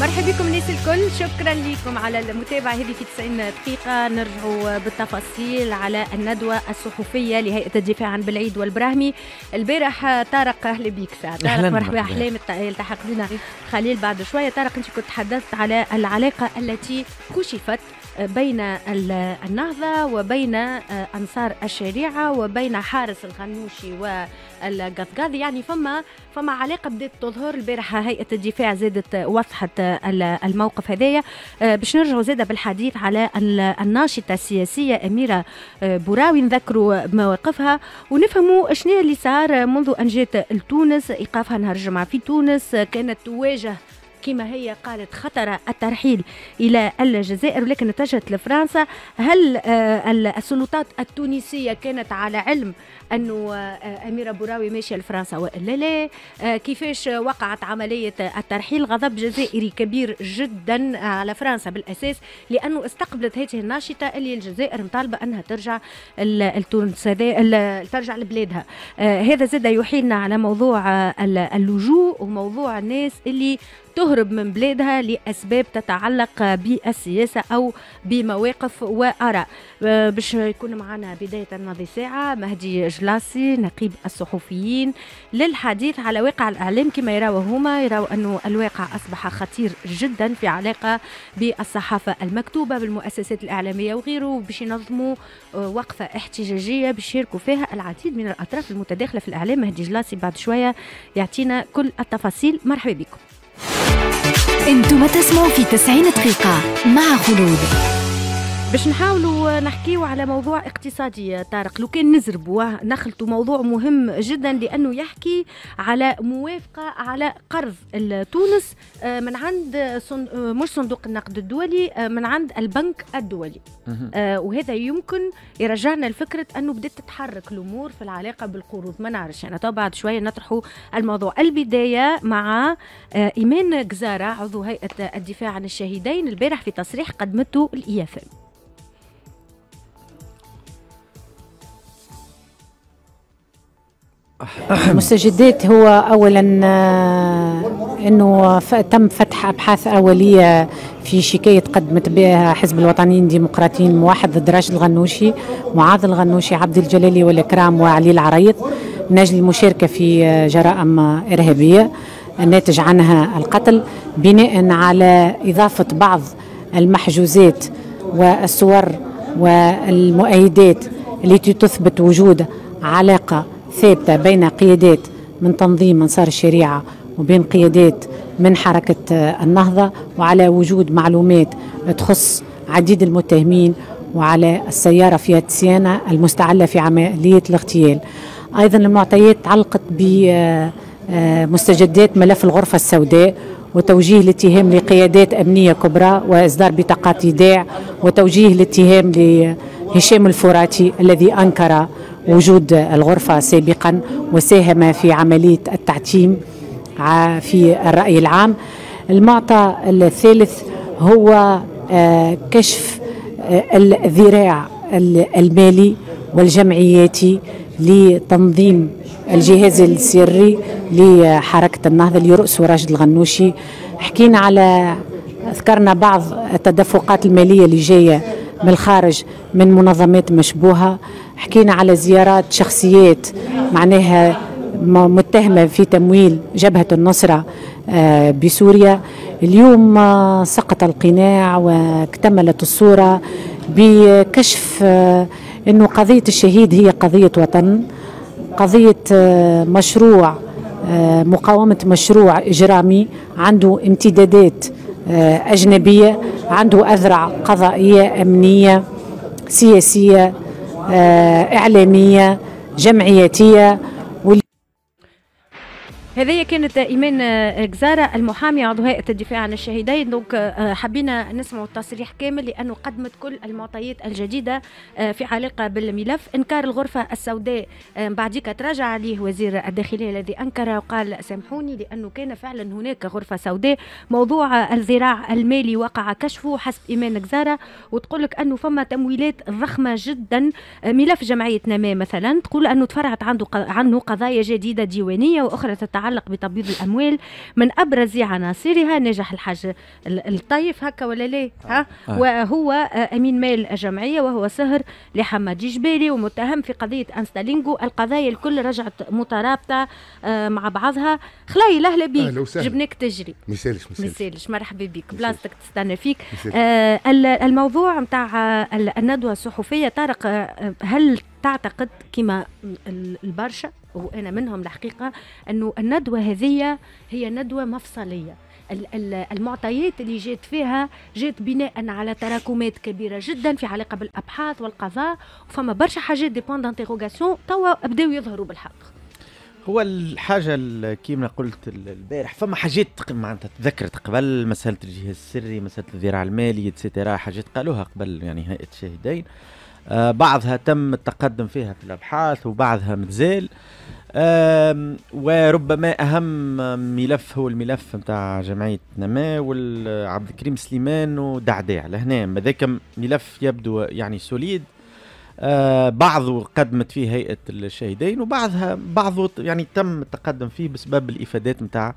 مرحبا بكم الناس الكل شكرا لكم على المتابعة هذه في 90 دقيقة نرجع بالتفاصيل على الندوة الصحفية لهيئة الدفاع عن بالعيد والبراهمي البارح طارق أهلا بيك طارق مرحبا أحلام التحق بنا خليل بعد شوية طارق أنت كنت تحدثت على العلاقة التي كشفت بين النهضة وبين آه، أنصار الشريعة وبين حارس الغنوشي والقذقاذي يعني فما فما علاقة بدأت تظهر البارحة هيئة الدفاع زادت آه، وضحت آه، الموقف هذايا باش نرجعوا زادة بالحديث على الناشطة السياسية أميرة بوراوي نذكروا مواقفها ونفهموا شنو اللي صار منذ أن جات لتونس إيقافها نهار الجمعة في تونس كانت تواجه كما هي قالت خطر الترحيل إلى الجزائر ولكن اتجهت لفرنسا هل آه، السلطات التونسية كانت على علم أنه آه، أميرة بوراوي ماشية لفرنسا وإلا لا آه، كيفاش وقعت عملية الترحيل غضب جزائري كبير جدا على فرنسا بالأساس لأنه استقبلت هذه الناشطة اللي الجزائر مطالبة أنها ترجع لتونس ترجع لبلادها هذا زاد يحيلنا على موضوع اللجوء وموضوع الناس اللي تهرب من بلادها لأسباب تتعلق بالسياسة أو بمواقف وآراء آه، باش يكون معنا بداية هذه ساعه مهدي جلاسي نقيب الصحفيين للحديث على واقع الإعلام كما يراوا هما يراوا أنه الواقع أصبح خطير جدا في علاقة بالصحافة المكتوبة بالمؤسسات الإعلامية وغيره باش ينظموا آه، وقفة احتجاجية باش يشاركوا فيها العديد من الأطراف المتداخلة في الإعلام مهدي جلاسي بعد شوية يعطينا كل التفاصيل مرحبا بكم انتم تسمعوا في 90 دقيقة مع خلود باش نحاولوا نحكيو على موضوع اقتصادي طارق لو كان نزرب نخلطوا موضوع مهم جدا لانه يحكي على موافقه على قرض تونس آه، من عند آه، مش صندوق النقد الدولي آه، من عند البنك الدولي وهذا يمكن يرجعنا لفكره انه بدات تتحرك الامور في العلاقه بالقروض ما نعرفش انا طبعا بعد شويه نطرحوا الموضوع البدايه مع ايمان جزاره عضو هيئه الدفاع عن الشهيدين البارح في تصريح قدمته الاي مستجدات هو اولا آه، انه تم فتح ابحاث اوليه في شكايه قدمت بها حزب الوطنيين الديمقراطيين الموحد ضد راشد الغنوشي معاذ الغنوشي عبد الجلالي والاكرام وعلي العريض من اجل المشاركه في آه، جرائم ارهابيه الناتج عنها القتل بناء على اضافه بعض المحجوزات والصور والمؤيدات التي تثبت وجود علاقه ثابتة بين قيادات من تنظيم أنصار الشريعة وبين قيادات من حركة النهضة وعلى وجود معلومات تخص عديد المتهمين وعلى السيارة فيها تسيانه المستعلة في عملية الاغتيال أيضا المعطيات تعلقت بمستجدات آه، ملف الغرفة السوداء وتوجيه الاتهام لقيادات أمنية كبرى وإصدار بطاقات إيداع وتوجيه الاتهام لهشام الفراتي الذي أنكر وجود الغرفة سابقا وساهم في عملية التعتيم في الرأي العام المعطى الثالث هو آه، كشف آه، الذراع المالي والجمعياتي لتنظيم الجهاز السري لحركة النهضة اللي يرأسه راشد الغنوشي حكينا على ذكرنا بعض التدفقات المالية اللي جاية من الخارج من منظمات مشبوهة حكينا على زيارات شخصيات معناها متهمة في تمويل جبهة النصرة آه، بسوريا اليوم آه، سقط القناع واكتملت الصورة بكشف آه، أنه قضية الشهيد هي قضية وطن قضية مشروع مقاومة مشروع إجرامي عنده امتدادات آه، أجنبية عنده أذرع قضائية أمنية سياسية آه، إعلامية جمعياتية هذه كانت ايمان آه، جزاره المحامي عضو هيئه الدفاع عن الشهيدين دونك آه، حبينا نسمعوا التصريح كامل لانه قدمت كل المعطيات الجديده آه، في علاقه بالملف انكار الغرفه السوداء بعديك تراجع عليه وزير الداخليه الذي انكر وقال سامحوني لانه كان فعلا هناك غرفه سوداء موضوع الزراع المالي وقع كشفه حسب ايمان جزاره وتقول لك انه فما تمويلات ضخمه جدا ملف جمعيه نماء مثلا تقول انه تفرعت عنده عنه قضايا جديده ديوانيه واخرى تتعلق المتعلق بتبييض الاموال من ابرز عناصرها نجح الحاج الطيف هكا ولا لا ها آه. آه. وهو آه، امين مال الجمعيه وهو سهر لحماد جبالي ومتهم في قضيه انستالينغو القضايا الكل رجعت مترابطه آه، مع بعضها خلاي لهلا بيك جبناك تجري مثالش مثالش مرحبا بك بلاصتك تستنى فيك الموضوع نتاع الندوه الصحفيه طارق هل تعتقد كما البرشا وانا منهم الحقيقه انه الندوه هذه هي ندوه مفصليه المعطيات اللي جات فيها جات بناء على تراكمات كبيره جدا في علاقه بالابحاث والقضاء وفما برشا حاجات دي بوان دانتيغوغاسيون توا أبدأوا يظهروا بالحق هو الحاجه كيما قلت البارح فما حاجات معناتها تذكرت قبل مساله الجهاز السري مساله الذراع المالي اتسيتيرا حاجات قالوها قبل يعني هيئه الشاهدين آه، بعضها تم التقدم فيها في الابحاث وبعضها متزال وربما اهم ملف هو الملف نتاع جمعيه نما والعبد الكريم سليمان ودعداع لهنا هذاك ملف يبدو يعني سوليد آه بعضه قدمت فيه هيئه الشهيدين وبعضها بعضه يعني تم التقدم فيه بسبب الافادات نتاع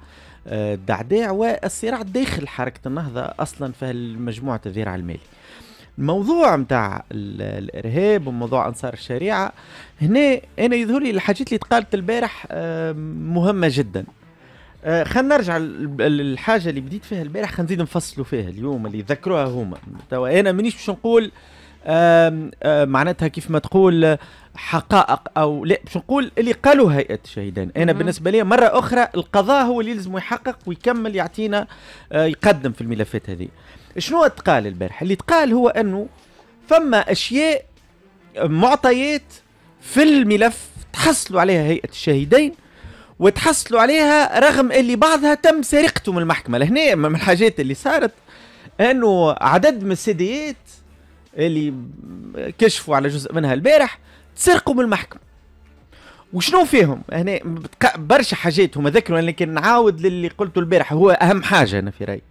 آه، الدعداع والصراع داخل حركه النهضه اصلا في مجموعه الذراع المالي الموضوع نتاع الارهاب وموضوع انصار الشريعه هنا انا يظهر لي الحاجات اللي تقالت البارح مهمه جدا آه، خلينا نرجع للحاجه اللي بديت فيها البارح خلينا نزيد نفصلوا فيها اليوم اللي ذكروها هما توا انا مانيش باش نقول آه، معناتها كيف ما تقول حقائق او لا باش نقول اللي قالوا هيئه الشهيدان انا مم. بالنسبه لي مره اخرى القضاء هو اللي يلزم يحقق ويكمل يعطينا آه، يقدم في الملفات هذه شنو تقال البارح اللي تقال هو انه فما اشياء معطيات في الملف تحصلوا عليها هيئه الشاهدين وتحصلوا عليها رغم اللي بعضها تم سرقته من المحكمه لهنا من الحاجات اللي صارت انه عدد من السيديات اللي كشفوا على جزء منها البارح تسرقوا من المحكمه وشنو فيهم هنا برشا حاجات هما ذكروا لكن نعاود للي قلته البارح هو اهم حاجه انا في رايي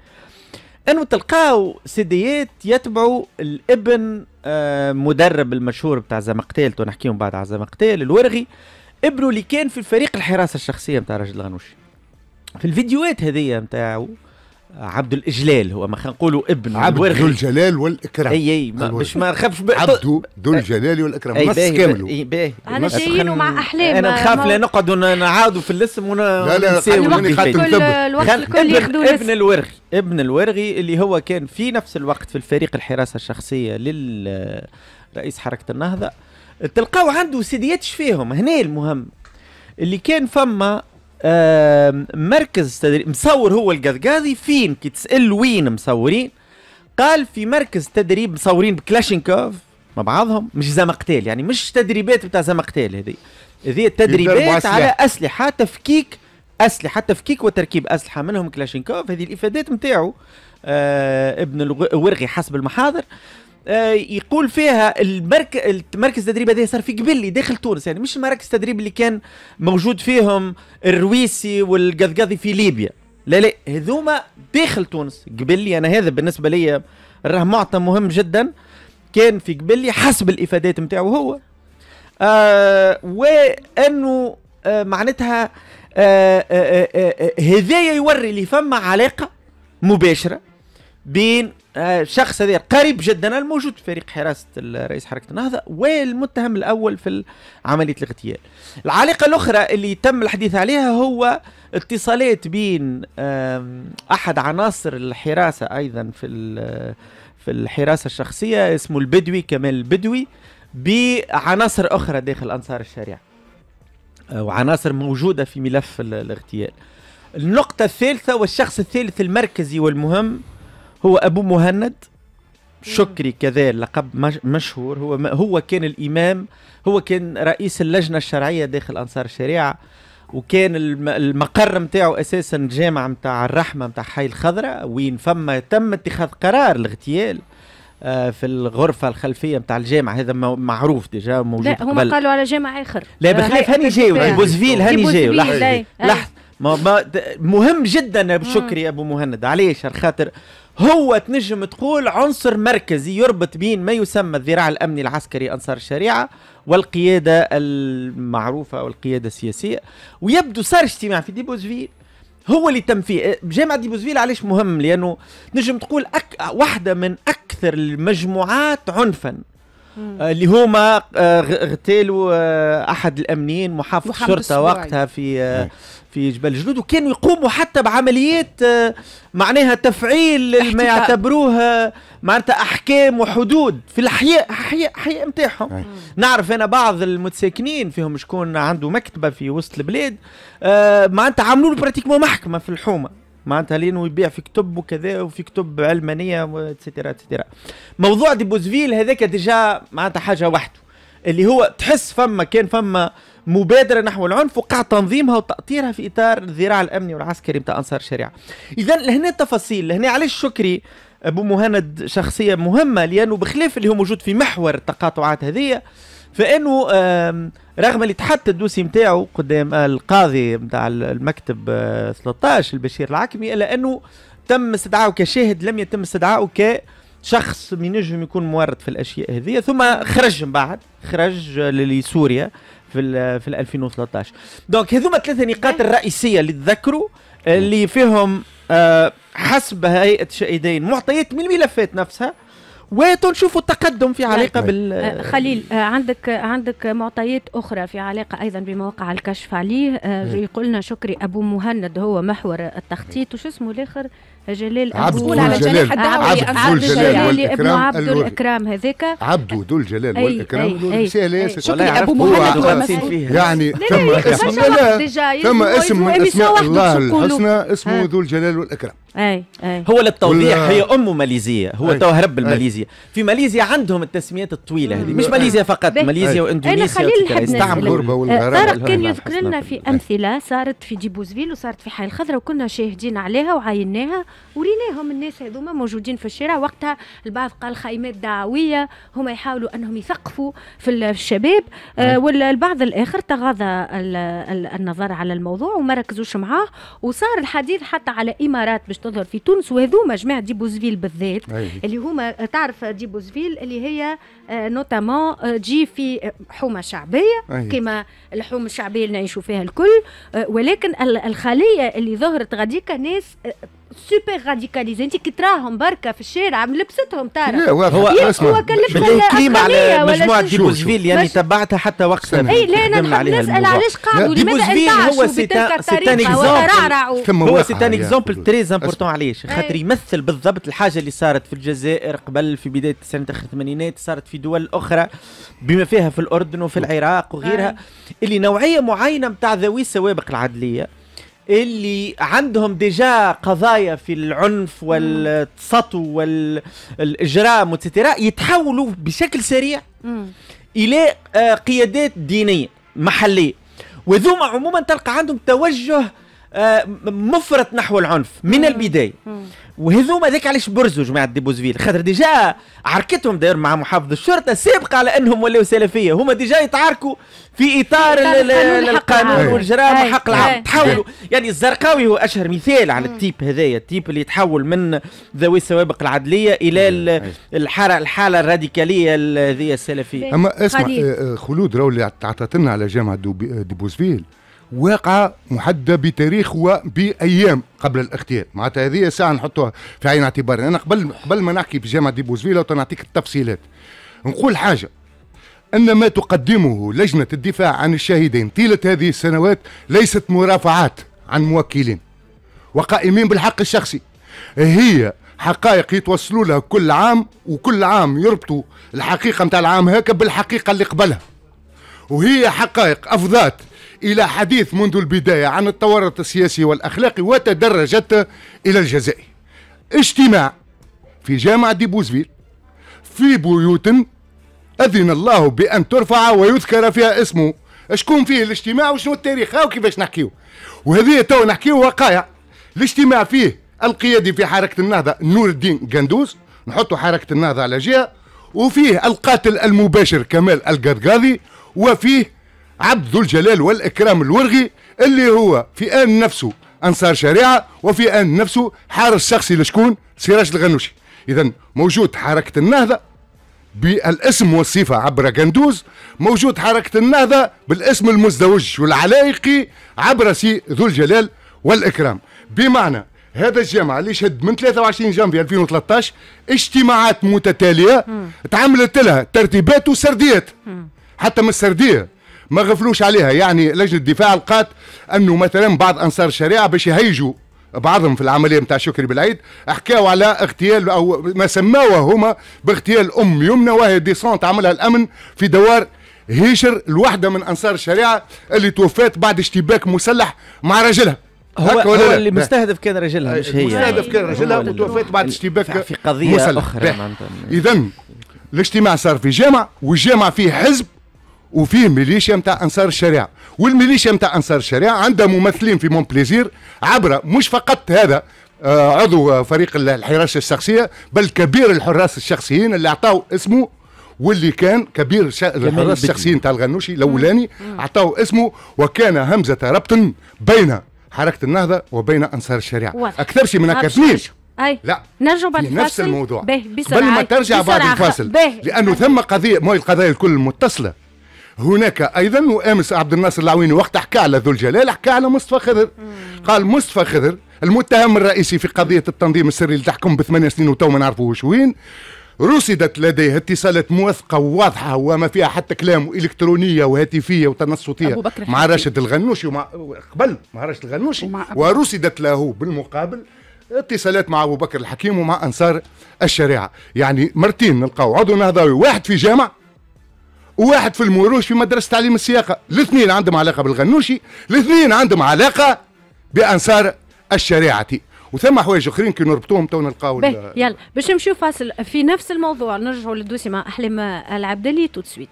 انه تلقاو سيديات يتبعوا الابن آه، مدرب المشهور بتاع زمقتال تو نحكيو بعد على زمقتال الورغي ابنه اللي كان في الفريق الحراسه الشخصيه بتاع رجل الغنوشي في الفيديوهات هذيا نتاعو عبد الاجلال هو ما نقولوا ابن عبد الورغي. ذو الجلال والاكرام اي اي مش ما نخافش ب... عبد ذو الجلال والاكرام اي باهي انا جايين ومع احلام انا نخاف لا نقعدوا نعاودوا في الاسم ون... لا لا خاطر الوقت الكل ياخذوا ابن, ابن الورغي ابن الورغي اللي هو كان في نفس الوقت في الفريق الحراسه الشخصيه للرئيس حركه النهضه تلقاو عنده سيديات فيهم هنا المهم اللي كان فما مركز تدريب مصور هو القذقاذي فين كي تسال وين مصورين قال في مركز تدريب مصورين بكلاشينكوف مع بعضهم مش زعما قتال يعني مش تدريبات بتاع زعما قتال هذه هذه تدريبات على اسلحه تفكيك اسلحه تفكيك وتركيب اسلحه منهم كلاشينكوف هذه الافادات نتاعو آه ابن الورغي حسب المحاضر آه، يقول فيها المرك... المركز التدريب هذا صار في قبلي داخل تونس يعني مش مراكز التدريب اللي كان موجود فيهم الرويسي والقذقاذي في ليبيا لا لا هذوما داخل تونس قبلي انا هذا بالنسبه لي راه معطى مهم جدا كان في قبلي حسب الافادات نتاعو هو آه وانه آه معناتها آه آه آه آه هذايا يوري اللي فما علاقه مباشره بين آه، شخص هذا قريب جدا الموجود في فريق حراسه رئيس حركه النهضه والمتهم الاول في عمليه الاغتيال. العلاقه الاخرى اللي تم الحديث عليها هو اتصالات بين احد عناصر الحراسه ايضا في في الحراسه الشخصيه اسمه البدوي كمال البدوي بعناصر اخرى داخل انصار الشريعه. آه، وعناصر موجوده في ملف الاغتيال. النقطة الثالثة والشخص الثالث المركزي والمهم هو ابو مهند شكري كذا لقب مشهور هو هو كان الامام هو كان رئيس اللجنه الشرعيه داخل انصار الشريعه وكان المقر نتاعو اساسا جامعه نتاع الرحمه نتاع حي الخضراء وين فما تم اتخاذ قرار الاغتيال آه، في الغرفة الخلفية نتاع الجامعة هذا معروف ديجا موجود لا هما قالوا على جامعة آخر لا بخلاف هاني جاي بوزفيل هاني جاي لحظة لحظة مهم جدا شكري ابو مهند علاش خاطر هو تنجم تقول عنصر مركزي يربط بين ما يسمى الذراع الامني العسكري انصار الشريعه والقياده المعروفه والقياده السياسيه ويبدو صار اجتماع في ديبوزفيل هو اللي تم فيه جامعة ديبوزفيل علاش مهم لأنه نجم تقول أك... واحدة من أكثر المجموعات عنفا آه، اللي هما اغتالوا آه، آه، أحد الأمنيين محافظ الشرطة وقتها في في جبل جلود وكانوا يقوموا حتى بعمليات آه، معناها تفعيل ما يعتبروها معناتها احكام وحدود في الاحياء احياء احياء نتاعهم نعم. نعرف انا بعض المتساكنين فيهم شكون عنده مكتبه في وسط البلاد آه، معناتها عملوا له براتيكمون محكمه في الحومه معناتها لانه يبيع في كتب وكذا وفي كتب علمانيه اتسيتيرا اتسيتيرا موضوع دي بوزفيل هذاك ديجا معناتها حاجه وحده اللي هو تحس فما كان فما مبادرة نحو العنف وقع تنظيمها وتأطيرها في إطار الذراع الأمني والعسكري متاع أنصار الشريعة إذا لهنا التفاصيل لهنا علاش شكري أبو مهند شخصية مهمة لأنه بخلاف اللي هو موجود في محور التقاطعات هذه فانه رغم اللي تحط الدوسي نتاعو قدام القاضي نتاع المكتب 13 آه، البشير العكمي الا انه تم استدعائه كشاهد لم يتم استدعائه كشخص من ينجم يكون مورط في الاشياء هذه ثم خرج من بعد خرج لسوريا في في 2013 دونك هذوما ثلاثه نقاط الرئيسيه اللي تذكروا اللي فيهم آه، حسب هيئه الشهيدين معطيات من الملفات نفسها وتنشوفوا التقدم في علاقه نعم. بال آه، خليل آه، عندك عندك معطيات اخرى في علاقه ايضا بما وقع الكشف عليه يقولنا شكري ابو مهند هو محور التخطيط وش اسمه الاخر جلال عبدو على عبد عبد عبدو الجلال والإكرام الإكرام هذاك عبد ذو الجلال والإكرام سهل ياسر شكرا أبو محمد يعني ثم يعني اسم ثم اسم من أسماء الله الحسنى اسمه ذو الجلال والإكرام أي أي هو للتوضيح هي أمه ماليزية هو تو هرب ماليزيا في ماليزيا عندهم التسميات الطويلة هذه مش ماليزيا فقط ماليزيا وإندونيسيا يستعملوا طارق كان يذكر لنا في أمثلة صارت في جيبوزفيل وصارت في حي الخضرة وكنا شاهدين عليها وعايناها وريناهم الناس هذوما موجودين في الشارع وقتها البعض قال خيمات دعويه هما يحاولوا انهم يثقفوا في الشباب آه، والبعض الاخر تغاضى النظر على الموضوع وما ركزوش معاه وصار الحديث حتى على امارات باش تظهر في تونس وهذوما جماعه ديبوزفيل بالذات أيه. اللي هما آه، تعرف ديبوزفيل اللي هي نوتامون آه، تجي في حومه شعبيه أيه. كما الحوم الشعبيه اللي نعيشوا فيها الكل ولكن الخليه اللي ظهرت غاديكا ناس سوبر راديكاليزي انت كي تراهم بركا في الشارع ملبستهم ترى لا هو هو كلمة على إيه، مجموعة ديبوزفيل يعني تبعتها حتى وقتها إيه، اي لا انا نحب نسال علاش قاعدوا لماذا انتعشوا بتلك الطريقة اكزومبل هو سي ان اكزومبل تري امبورتون علاش إيه. خاطر يمثل بالضبط الحاجة اللي صارت في الجزائر قبل في بداية سنة اخر الثمانينات صارت في دول اخرى بما فيها في الاردن وفي العراق وغيرها اللي نوعية معينة نتاع ذوي السوابق العدلية اللي عندهم ديجا قضايا في العنف والسطو والاجرام وتترا يتحولوا بشكل سريع مم. الى آه، قيادات دينيه محليه وذوما عموما تلقى عندهم توجه آه، مفرط نحو العنف من البدايه وهذوما ذاك علاش برزوا جماعه ديبوزفيل خاطر ديجا عركتهم داير مع محافظ الشرطه سابقه على انهم ولاو سلفيه هما ديجا يتعاركوا في اطار القانون والجرائم وحق العام تحولوا يعني الزرقاوي هو اشهر مثال على التيب هذايا التيب اللي يتحول من ذوي السوابق العدليه الى الحاله الحاله الراديكاليه هذه السلفيه اما اسمع آه، خلود راهو اللي عطات لنا على جامعه ديبوزفيل واقعة محددة بتاريخ وبأيام قبل الاغتيال معناتها هذه ساعة نحطوها في عين اعتبارنا أنا قبل قبل ما نحكي في جامعة بوزفيلا نعطيك التفصيلات نقول حاجة أن ما تقدمه لجنة الدفاع عن الشهيدين طيلة هذه السنوات ليست مرافعات عن موكلين وقائمين بالحق الشخصي هي حقائق يتوصلوا لها كل عام وكل عام يربطوا الحقيقة متاع العام هكا بالحقيقة اللي قبلها وهي حقائق أفضات إلى حديث منذ البداية عن التورط السياسي والأخلاقي وتدرجت إلى الجزائر اجتماع في جامعة دي بوزفيل في بيوت أذن الله بأن ترفع ويذكر فيها اسمه شكون فيه الاجتماع وشنو التاريخ هاو كيفاش نحكيو وهذه تو نحكيو وقايع الاجتماع فيه القيادي في حركة النهضة نور الدين قندوز نحطوا حركة النهضة على جهة وفيه القاتل المباشر كمال القرقاضي وفيه عبد ذو الجلال والإكرام الورغي اللي هو في آن نفسه أنصار شريعة وفي آن نفسه حارس شخصي لشكون سراج الغنوشي إذا موجود حركة النهضة بالاسم والصفة عبر جندوز موجود حركة النهضة بالاسم المزدوج والعلايقي عبر سي ذو الجلال والإكرام بمعنى هذا الجامعة اللي شد من 23 جانفي 2013 اجتماعات متتالية م. تعملت لها ترتيبات وسرديات م. حتى من السردية ما غفلوش عليها يعني لجنه الدفاع لقات انه مثلا بعض انصار الشريعه باش يهيجوا بعضهم في العمليه نتاع شكري بالعيد حكاوا على اغتيال او ما سماوه هما باغتيال ام يمنى وهي ديسونت عملها الامن في دوار هيشر الوحده من انصار الشريعه اللي توفات بعد اشتباك مسلح مع رجلها هو, هو لا. اللي مستهدف كان رجلها مش هي مستهدف كان رجلها وتوفات بعد يعني اشتباك في قضيه مسلح. اخرى اذا الاجتماع صار في جامع والجامع فيه حزب وفيه ميليشيا نتاع انصار الشريعه والميليشيا نتاع انصار الشريعه عندها ممثلين في مون بليزير عبر مش فقط هذا آه، عضو فريق الحراسه الشخصيه بل كبير الحراس الشخصيين اللي اعطاه اسمه واللي كان كبير الحراس الشخصيين تاع الغنوشي الاولاني اعطاه اسمه وكان همزه ربط بين حركه النهضه وبين انصار الشريعه اكثر شيء من هكاش اي لا نرجع بعد الفاصل نفس الموضوع قبل ما ترجع بعد الفاصل لانه أه. ثم قضيه ما القضايا الكل متصله هناك ايضا وامس عبد الناصر العويني وقت حكى على ذو الجلال حكى على مصطفى خضر قال مصطفى خضر المتهم الرئيسي في قضيه التنظيم السري اللي تحكم بثمانية سنين وتو ما نعرفوش وين رصدت لديه اتصالات موثقة واضحة وما فيها حتى كلام إلكترونية وهاتفية وتنصتية مع راشد الغنوشي ومع قبل مع راشد الغنوشي ورصدت له بالمقابل اتصالات مع ابو بكر الحكيم ومع انصار الشريعه يعني مرتين نلقاو عضو نهضوي واحد في جامع وواحد في الموروش في مدرسه تعليم السياقه الاثنين عندهم علاقه بالغنوشي الاثنين عندهم علاقه بانصار الشريعه وثم حوايج اخرين كي نربطوهم تو نلقاو يلا باش نمشيو فاصل في نفس الموضوع نرجعوا للدوسي مع احلام العبدلي تو سويت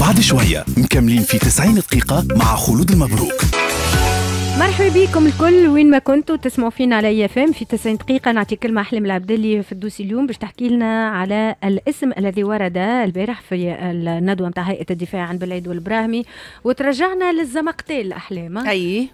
بعد شويه مكملين في 90 دقيقه مع خلود المبروك مرحبا بكم الكل وين ما كنتوا تسمعوا فينا على فام في 90 دقيقة نعطي كلمة أحلام العبدلي في الدوسي اليوم باش تحكي لنا على الاسم الذي ورد البارح في الندوة نتاع هيئة الدفاع عن بلعيد والبراهمي وترجعنا للزمقتيل أحلام أي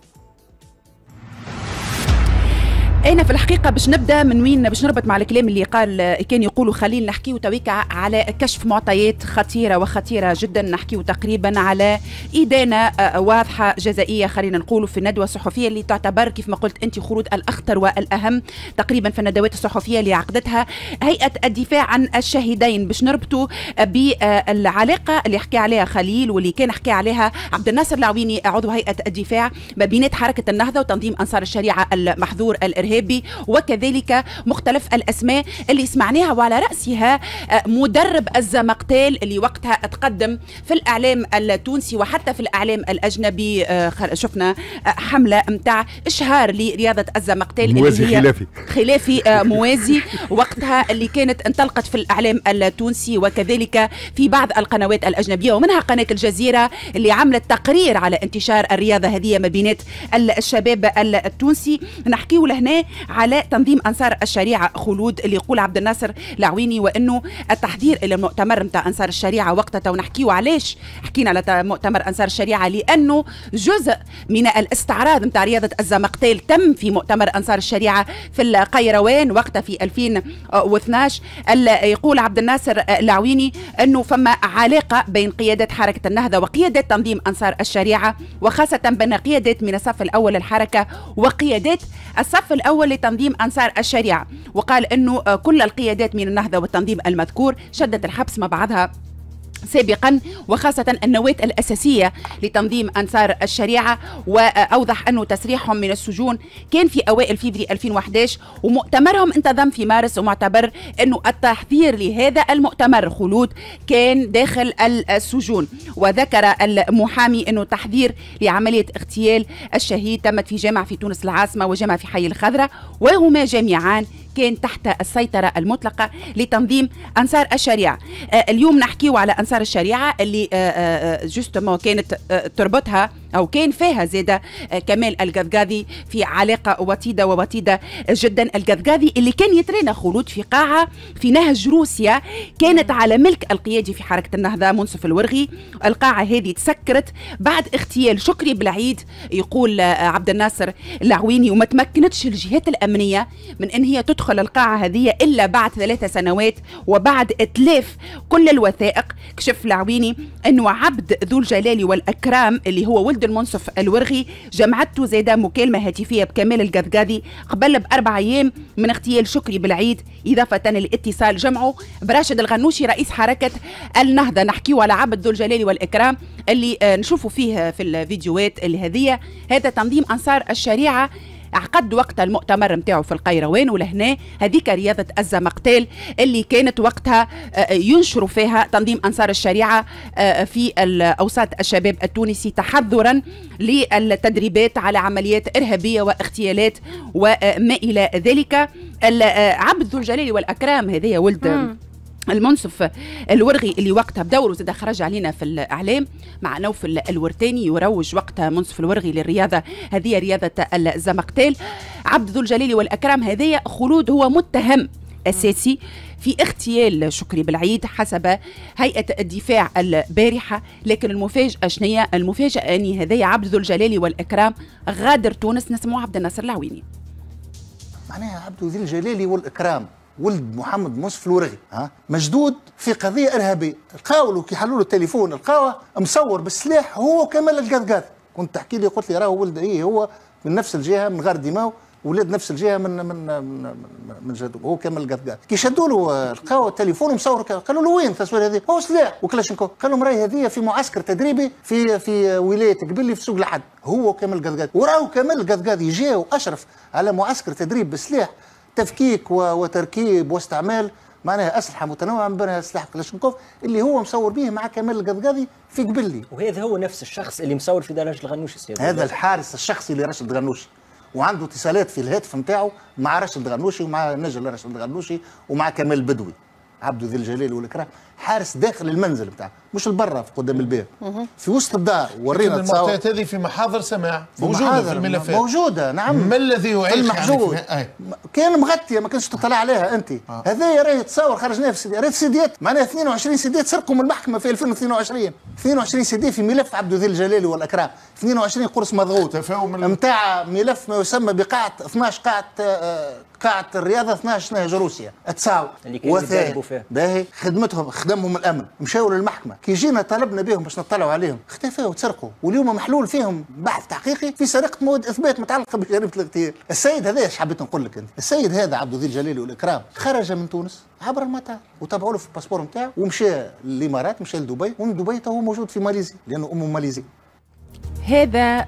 انا في الحقيقه باش نبدا من وين باش نربط مع الكلام اللي قال آه، كان يقولوا خليل نحكيو تويكا على كشف معطيات خطيره وخطيره جدا نحكيو تقريبا على ادانه آه، واضحه جزائيه خلينا نقولوا في الندوه الصحفيه اللي تعتبر كيف ما قلت انت خروج الاخطر والاهم تقريبا في الندوات الصحفيه اللي عقدتها هيئه الدفاع عن الشاهدين باش نربطوا بالعلاقه آه، اللي حكى عليها خليل واللي كان حكى عليها عبد الناصر العويني عضو هيئه الدفاع ما بينات حركه النهضه وتنظيم انصار الشريعه المحظور الارهابي الوهابي وكذلك مختلف الأسماء اللي سمعناها وعلى رأسها آه، مدرب الزمقتال اللي وقتها تقدم في الإعلام التونسي وحتى في الإعلام الأجنبي آه، شفنا آه، حملة نتاع إشهار لرياضة الزمقتال موازي اللي هي خلافي خلافي موازي وقتها اللي كانت انطلقت في الإعلام التونسي وكذلك في بعض القنوات الأجنبية ومنها قناة الجزيرة اللي عملت تقرير على انتشار الرياضة هذه ما بينات الشباب التونسي نحكيه لهنا على تنظيم انصار الشريعه خلود اللي يقول عبد الناصر العويني وانه التحضير الى المؤتمر نتاع انصار الشريعه وقتها تو نحكيو علاش حكينا على مؤتمر انصار الشريعه لانه جزء من الاستعراض نتاع رياضه الزمقتيل تم في مؤتمر انصار الشريعه في القيروان وقتها في 2012 يقول عبد الناصر العويني انه فما علاقه بين قياده حركه النهضه وقياده تنظيم انصار الشريعه وخاصه بين قيادات من الصف الاول الحركه وقيادات الصف الاول الأول لتنظيم أنصار الشريعة وقال أنه آه، كل القيادات من النهضة والتنظيم المذكور شدت الحبس مع بعضها سابقا وخاصة النواة الأساسية لتنظيم أنصار الشريعة وأوضح أنه تسريحهم من السجون كان في أوائل فيفري 2011 ومؤتمرهم انتظم في مارس ومعتبر أنه التحضير لهذا المؤتمر خلود كان داخل السجون وذكر المحامي أنه تحذير لعملية اغتيال الشهيد تمت في جامعة في تونس العاصمة وجامعة في حي الخضرة وهما جميعان كان تحت السيطرة المطلقة لتنظيم أنصار الشريعة آه، اليوم نحكيه على أنصار اثار الشريعه اللي جوستومون آه، آه، آه، كانت تربطها أو كان فيها زادة آه، كمال القذقاذي في علاقة وطيدة ووطيدة آه، جدا القذقاذي اللي كان يترينا خلود في قاعة في نهج روسيا كانت على ملك القيادي في حركة النهضة منصف الورغي القاعة هذه تسكرت بعد اغتيال شكري بالعيد يقول آه، عبد الناصر العويني وما تمكنتش الجهات الأمنية من أن هي تدخل القاعة هذه إلا بعد ثلاثة سنوات وبعد إتلاف كل الوثائق كشف العويني أنه عبد ذو الجلال والأكرام اللي هو ولد المنصف الورغي جمعته زيدا مكالمة هاتفية بكمال القذقاذي قبل بأربع أيام من اغتيال شكري بالعيد إضافة لاتصال جمعه براشد الغنوشي رئيس حركة النهضة نحكيه على عبد ذو الجلال والإكرام اللي آه، نشوفوا فيه في الفيديوهات اللي هذا تنظيم أنصار الشريعة عقد وقتها المؤتمر نتاعو في القيروان ولهنا هذيك رياضه الزمقتال اللي كانت وقتها آه، آه، ينشر فيها تنظيم انصار الشريعه آه، في اوساط الشباب التونسي تحذرا للتدريبات على عمليات ارهابيه واغتيالات وما الى ذلك عبد ذو الجلال والاكرام هذايا ولد المنصف الورغي اللي وقتها بدوره زاد خرج علينا في الاعلام مع نوفل الورتاني يروج وقتها منصف الورغي للرياضه هذه رياضه الزمقتال عبد ذو الجليل والاكرام هذايا خلود هو متهم اساسي في اغتيال شكري بالعيد حسب هيئه الدفاع البارحه لكن المفاجاه شنية المفاجاه اني هذايا عبد ذو الجليل والاكرام غادر تونس نسمو عبد الناصر العويني معناها عبد ذو الجليل والاكرام ولد محمد موسى فلورغي ها مشدود في قضيه ارهابيه له كي حلوا له التليفون لقاوه مصور بالسلاح هو كمال القذقاذ كنت تحكي لي قلت لي راهو ولد ايه هو من نفس الجهه من غار ديماو ولاد نفس الجهه من من من, من جدو هو كمال القذقاذ كي شدوا له لقاو التليفون مصور قالوا له وين التصوير هذه هو سلاح وكلاشنكوف قالوا لهم راهي هذه في معسكر تدريبي في في ولايه قبلي في سوق لحد هو كمال القذقاذ وراهو كمال القذقاذ يجي واشرف على معسكر تدريب بالسلاح تفكيك وتركيب واستعمال معناها اسلحه متنوعه من بينها سلاح كلاشنكوف اللي هو مصور به مع كمال القذقاضي في قبلي وهذا هو نفس الشخص اللي مصور في دار راشد الغنوشي سيد هذا الحارس الشخصي لراشد الغنوشي وعنده اتصالات في الهاتف نتاعو مع راشد الغنوشي ومع نجل راشد الغنوشي ومع كمال بدوي عبده ذي الجلال والاكرام حارس داخل المنزل بتاعه مش البرة في قدام الباب في وسط الدار ورينا المعطيات هذه في محاضر سماع في موجوده محاضر في الملفات موجوده نعم ما الذي يعيش المحجوب يعني كان مغطيه ما كنتش تطلع عليها انت آه. هذا راهي تصور خرجناه في سيدي ريت سيديات معناها 22 سيديات سرقوا من المحكمه في 2022 22 سيدي في ملف عبد ذي الجلال والاكرام 22 قرص مضغوط نتاع ملف ما يسمى بقاعه 12 قاعه آه، قاعة الرياضة 12 نهج روسيا تساو وثاء باهي خدمتهم خدمهم الأمن مشاو للمحكمة كي جينا طلبنا بهم باش نطلعوا عليهم اختفوا وتسرقوا واليوم محلول فيهم بحث تحقيقي في سرقة مواد إثبات متعلقة بجريمة الاغتيال السيد هذا ايش حبيت نقول لك أنت السيد هذا عبد الذي الجليل والإكرام خرج من تونس عبر المطار وتابعوا له في الباسبور نتاعو ومشى للإمارات مشى لدبي ومن دبي تو موجود في ماليزيا لأنه أمه ماليزي هذا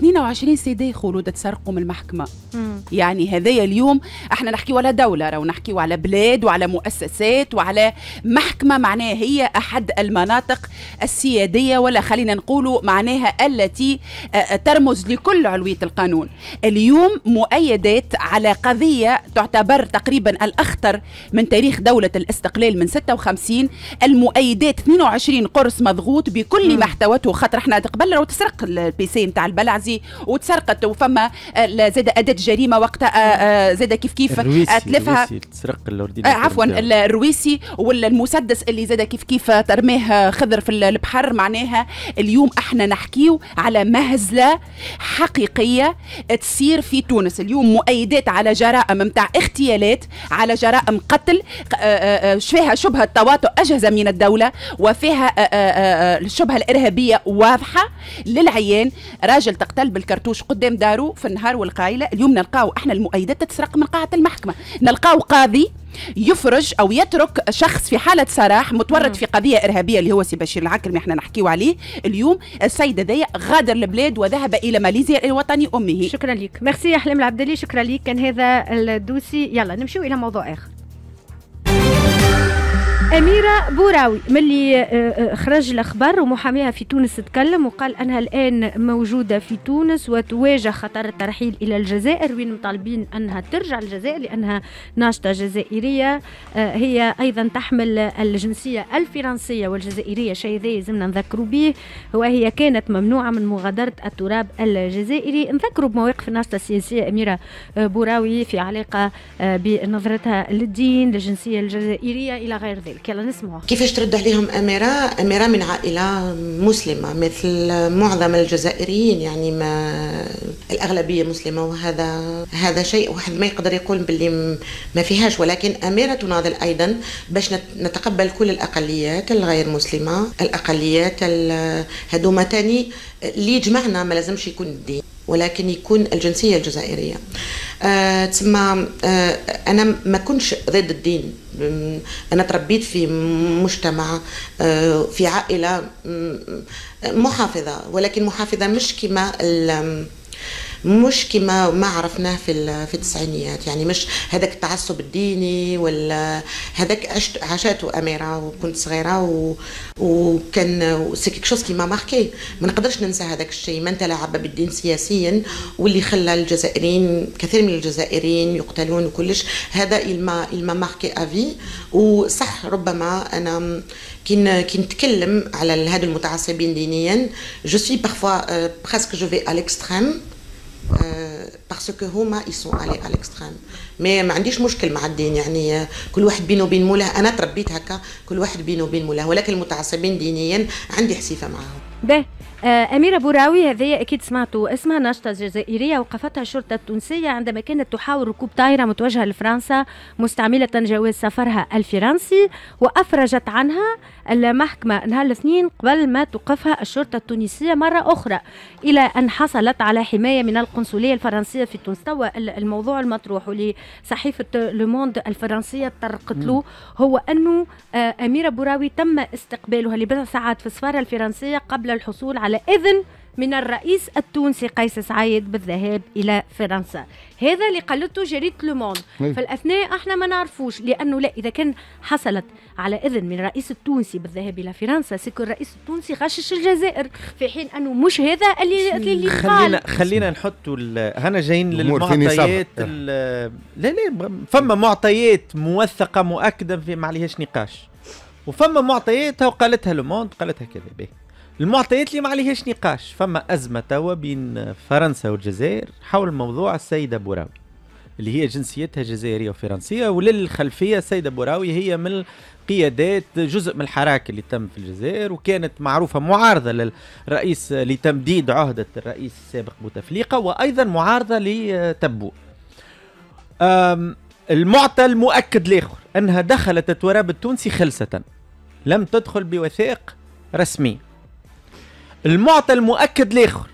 22 سيدي خلود تسرقوا من المحكمة مم. يعني هذايا اليوم احنا نحكيو على دولة راهو نحكيو على بلاد وعلى مؤسسات وعلى محكمة معناها هي أحد المناطق السيادية ولا خلينا نقولوا معناها التي آه، آه، ترمز لكل علوية القانون اليوم مؤيدات على قضية تعتبر تقريبا الأخطر من تاريخ دولة الاستقلال من 56 المؤيدات 22 قرص مضغوط بكل ما احتوته خطر احنا قبل لو تسرق البي سي نتاع البلعزي وتسرقت وفما آه، زاد اداه جريمه وقتها آه، آه، زاد كيف كيف تلفها تسرق عفوا الرويسي والمسدس اللي زاد كيف كيف ترميه خضر في البحر معناها اليوم احنا نحكيو على مهزله حقيقيه تصير في تونس اليوم مؤيدات على جرائم نتاع اغتيالات على جرائم قتل فيها شبهه تواطؤ اجهزه من الدوله وفيها الشبهه الارهابيه واضحه للع عيان راجل تقتل بالكرتوش قدام داره في النهار والقايله اليوم نلقاو احنا المؤيدات تتسرق من قاعه المحكمه نلقاو قاضي يفرج او يترك شخص في حاله سراح متورط في قضيه ارهابيه اللي هو سي بشير العكرمي احنا نحكيو عليه اليوم السيد هذايا غادر البلاد وذهب الى ماليزيا الى وطن امه شكرا لك ميرسي يا حلم العبدلي شكرا لك كان هذا الدوسي يلا نمشيو الى موضوع اخر أميرة بوراوي ملي آه، آه، خرج الأخبار ومحاميها في تونس تكلم وقال أنها الآن موجودة في تونس وتواجه خطر الترحيل إلى الجزائر وين مطالبين أنها ترجع الجزائر لأنها ناشطة جزائرية آه، هي أيضا تحمل الجنسية الفرنسية والجزائرية شيء ذي زمنا نذكروا به وهي كانت ممنوعة من مغادرة التراب الجزائري نذكروا بمواقف الناشطة السياسية أميرة بوراوي في علاقة بنظرتها للدين للجنسية الجزائرية إلى غير ذلك لك يلا نسمعوا كيفاش ترد عليهم أميرة أميرة من عائلة مسلمة مثل معظم الجزائريين يعني ما الأغلبية مسلمة وهذا هذا شيء واحد ما يقدر يقول باللي ما فيهاش ولكن أميرة تناضل أيضا باش نتقبل كل الأقليات الغير مسلمة الأقليات هذوما تاني اللي يجمعنا ما لازمش يكون الدين ولكن يكون الجنسية الجزائرية آه تسمى آه أنا ما كنتش ضد الدين آه، أنا تربيت في مجتمع آه في عائلة محافظة ولكن محافظة مش كما مش كما ما عرفناه في في التسعينيات يعني مش هذاك التعصب الديني ولا هذاك عشت عاشته اميره وكنت صغيره و... وكان سي كيك شوز كيما ماركي ما نقدرش ننسى هذاك الشيء ما تلاعب بالدين سياسيا واللي خلى الجزائريين كثير من الجزائريين يقتلون وكلش هذا الما الما ماركي افي وصح ربما انا كي نتكلم على هذو المتعصبين دينيا جو سوي بارفوا بريسك جو في ا l'extrême باسكو euh, هما يسون الي على الاكستريم مي ما عنديش مشكل مع الدين يعني آه، كل واحد بينه وبين مولاه انا تربيت هكا كل واحد بينه وبين مولاه ولكن المتعصبين دينيا عندي حسيفه معاهم آه، أميرة بوراوي هذه أكيد سمعتوا اسمها ناشطة جزائرية وقفتها الشرطة التونسية عندما كانت تحاول ركوب طائرة متوجهة لفرنسا مستعملة جواز سفرها الفرنسي وأفرجت عنها المحكمة نهار الاثنين قبل ما توقفها الشرطة التونسية مرة أخرى إلى أن حصلت على حماية من القنصلية الفرنسية في تونس توا الموضوع المطروح ولصحيفة لوموند الفرنسية طرقت له هو أنه آه، أميرة بوراوي تم استقبالها لبضع ساعات في السفارة الفرنسية قبل الحصول على على إذن من الرئيس التونسي قيس سعيد بالذهاب الى فرنسا هذا اللي قالته جريده لوموند إيه. في الاثناء احنا ما نعرفوش لانه لا اذا كان حصلت على اذن من الرئيس التونسي بالذهاب الى فرنسا سيكو الرئيس التونسي غشش الجزائر في حين انه مش هذا اللي اللي قال خلينا خلينا نحطوا هنا جايين للمعطيات لا لا فما معطيات موثقه مؤكده ما عليهاش نقاش وفما معطيات قالتها لوموند قالتها كذا المعطيات اللي ما عليهاش نقاش فما أزمة توا بين فرنسا والجزائر حول موضوع السيدة بوراوي اللي هي جنسيتها جزائرية وفرنسية وللخلفية السيدة بوراوي هي من قيادات جزء من الحراك اللي تم في الجزائر وكانت معروفة معارضة للرئيس لتمديد عهدة الرئيس السابق بوتفليقة وأيضا معارضة لتبو المعطى المؤكد الآخر أنها دخلت التراب التونسي خلصة لم تدخل بوثائق رسمية المعطى المؤكد الاخر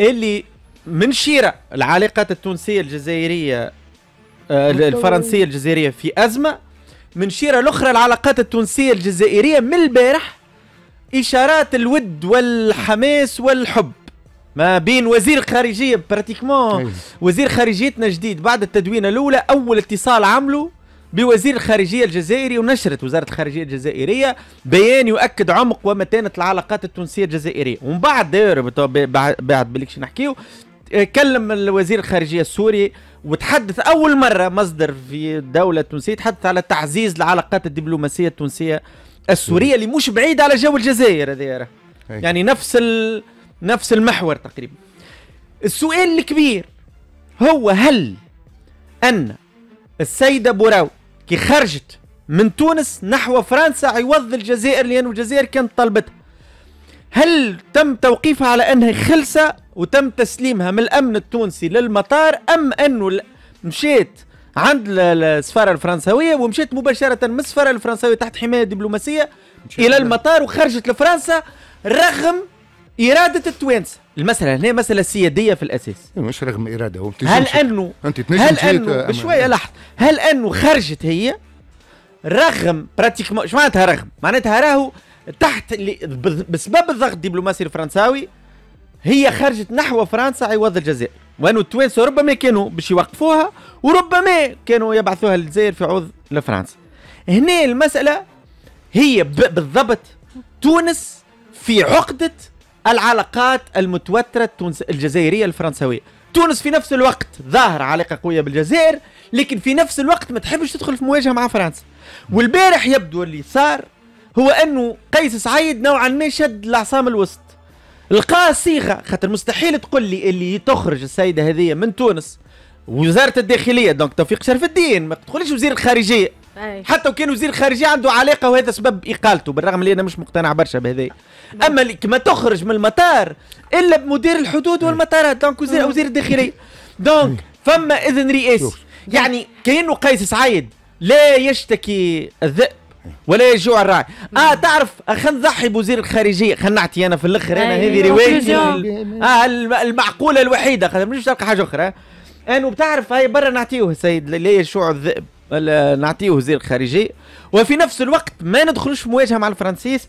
اللي من شيرة العلاقات التونسية الجزائرية آه، الفرنسية الجزائرية في أزمة من شيرة الأخرى العلاقات التونسية الجزائرية من البارح إشارات الود والحماس والحب ما بين وزير خارجية براتيكمون وزير خارجيتنا جديد بعد التدوينة الأولى أول اتصال عمله بوزير الخارجية الجزائري ونشرت وزارة الخارجية الجزائرية بيان يؤكد عمق ومتانة العلاقات التونسية الجزائرية ومن بعد داير بعد بليكش نحكيو آه، كلم الوزير الخارجية السوري وتحدث أول مرة مصدر في دولة تونسية تحدث على تعزيز العلاقات الدبلوماسية التونسية السورية اللي مش بعيدة على جو الجزائر داير يعني نفس ال... نفس المحور تقريبا السؤال الكبير هو هل أن السيدة بوراو كي خرجت من تونس نحو فرنسا عوض الجزائر لأن الجزائر كانت طلبتها هل تم توقيفها على أنها خلصة وتم تسليمها من الأمن التونسي للمطار أم أنه مشيت عند السفاره الفرنسويه ومشيت مباشره من السفاره الفرنسويه تحت حمايه دبلوماسيه الى المطار وخرجت لفرنسا رغم اراده التوانسه المساله هنا مساله سياديه في الاساس إيه، مش رغم اراده هو هل انه انت تنجم هل انه بشويه لحظه هل انه خرجت هي رغم براتيكمون شو معناتها رغم معناتها راهو تحت بسبب الضغط الدبلوماسي الفرنساوي هي خرجت نحو فرنسا عوض الجزائر وانه التوانسه ربما كانوا باش يوقفوها وربما كانوا يبعثوها للجزائر في عوض لفرنسا هنا المساله هي بالضبط تونس في عقده العلاقات المتوترة التونس الجزائرية الفرنسوية تونس في نفس الوقت ظاهرة علاقة قوية بالجزائر لكن في نفس الوقت ما تحبش تدخل في مواجهة مع فرنسا والبارح يبدو اللي صار هو أنه قيس سعيد نوعا ما شد العصام الوسط لقى صيغة خاطر مستحيل تقول لي اللي تخرج السيدة هذه من تونس وزارة الداخلية دونك توفيق شرف الدين ما تقوليش وزير الخارجية أي. حتى وكان وزير الخارجيه عنده علاقه وهذا سبب اقالته بالرغم اللي انا مش مقتنع برشا بهذا نعم. اما كما تخرج من المطار الا بمدير الحدود والمطارات دونك وزير نعم. وزير الداخليه دونك فما اذن رئاسي يعني كانه قيس سعيد لا يشتكي الذئب ولا يجوع الراعي اه نعم. تعرف خلينا نضحي بوزير الخارجيه خلينا نعطي انا في الاخر انا هذه روايتي اه المعقوله الوحيده مش تلقى حاجه اخرى انه بتعرف هاي برا نعطيه السيد لا يجوع الذئب نعطيه وزير الخارجية وفي نفس الوقت ما ندخلوش في مواجهة مع الفرنسيس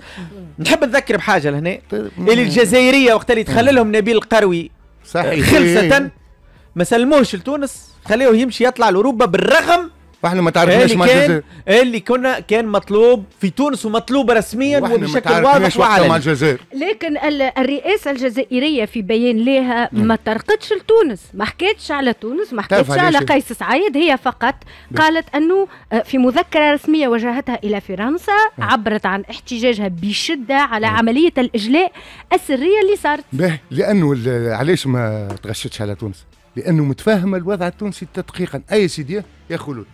نحب نذكر بحاجة لهنا طيب، اللي الجزائرية وقت اللي لهم نبيل القروي صحيح خلصة ما سلموهش لتونس خليه يمشي يطلع لأوروبا بالرغم واحنا ما تعرفناش ما الجزائر اللي كنا كان مطلوب في تونس ومطلوب رسميا وبشكل واضح وعلن مع الجزائر لكن الرئاسه الجزائريه في بيان لها ما طرقتش لتونس ما حكيتش على تونس ما حكيتش على قيس سعيد هي فقط قالت انه آه، في مذكره رسميه وجهتها الى فرنسا عبرت عن احتجاجها بشده على عمليه الاجلاء السريه اللي صارت لانه علاش ما تغشتش على تونس لانه متفهم الوضع التونسي تدقيقا اي سيدي يا خلود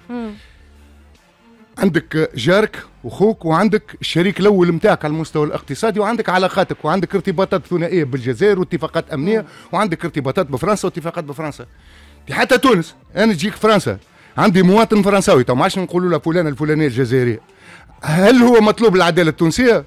عندك جارك وخوك وعندك الشريك الاول نتاعك على المستوى الاقتصادي وعندك علاقاتك وعندك ارتباطات ثنائيه بالجزائر واتفاقات امنيه مم. وعندك ارتباطات بفرنسا واتفاقات بفرنسا حتى تونس انا تجيك فرنسا عندي مواطن فرنساوي تو ما عادش نقولوا له فلان الفلانيه الجزائريه هل هو مطلوب العداله التونسيه؟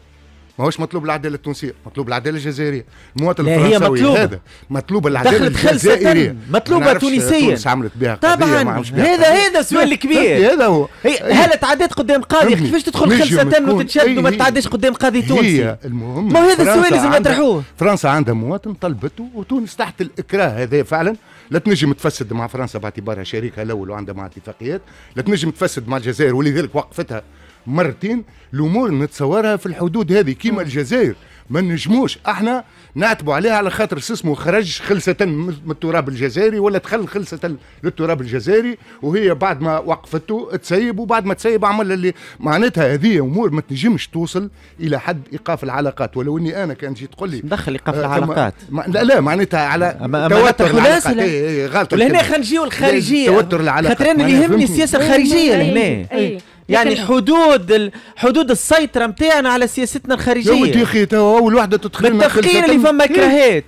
ماهوش مطلوب العداله التونسيه مطلوب العداله الجزائريه المواطن الفرنسي هذا مطلوب العداله الجزائريه مطلوبه تونسيا عملت بها طبعا هذا هذا السؤال الكبير طيب، طيب، هذا هو إيه. هل تعديت قدام قاضي كيفاش تدخل خلسه وتتشد إيه، إيه. وما تعداش قدام قاضي تونسي المهم ما هذا السؤال لازم نطرحوه فرنسا عندها مواطن طلبته وتونس تحت الاكراه هذا فعلا لا تنجم تفسد مع فرنسا باعتبارها شريكها الاول وعندها مع اتفاقيات لا تنجم تفسد مع الجزائر ولذلك وقفتها مرتين الامور نتصورها في الحدود هذه كيما الجزائر ما نجموش احنا نعتبوا عليها على خاطر سسمو خرج خلصة من التراب الجزائري ولا دخل خلصة للتراب الجزائري وهي بعد ما وقفته تسيب وبعد ما تسيب عمل اللي معناتها هذه امور ما تنجمش توصل الى حد ايقاف العلاقات ولو اني انا كان جيت تقول لي دخل ايقاف آه العلاقات ما لا لا معناتها على توتر العلاقات غلط لهنا خلينا نجيو الخارجيه توتر العلاقات خاطر انا اللي يهمني السياسه الخارجيه لهنا يعني حدود ال... حدود السيطره نتاعنا على سياستنا الخارجيه يا ودي اخي اول وحده تدخل من التفقير اللي فما إيه. كراهات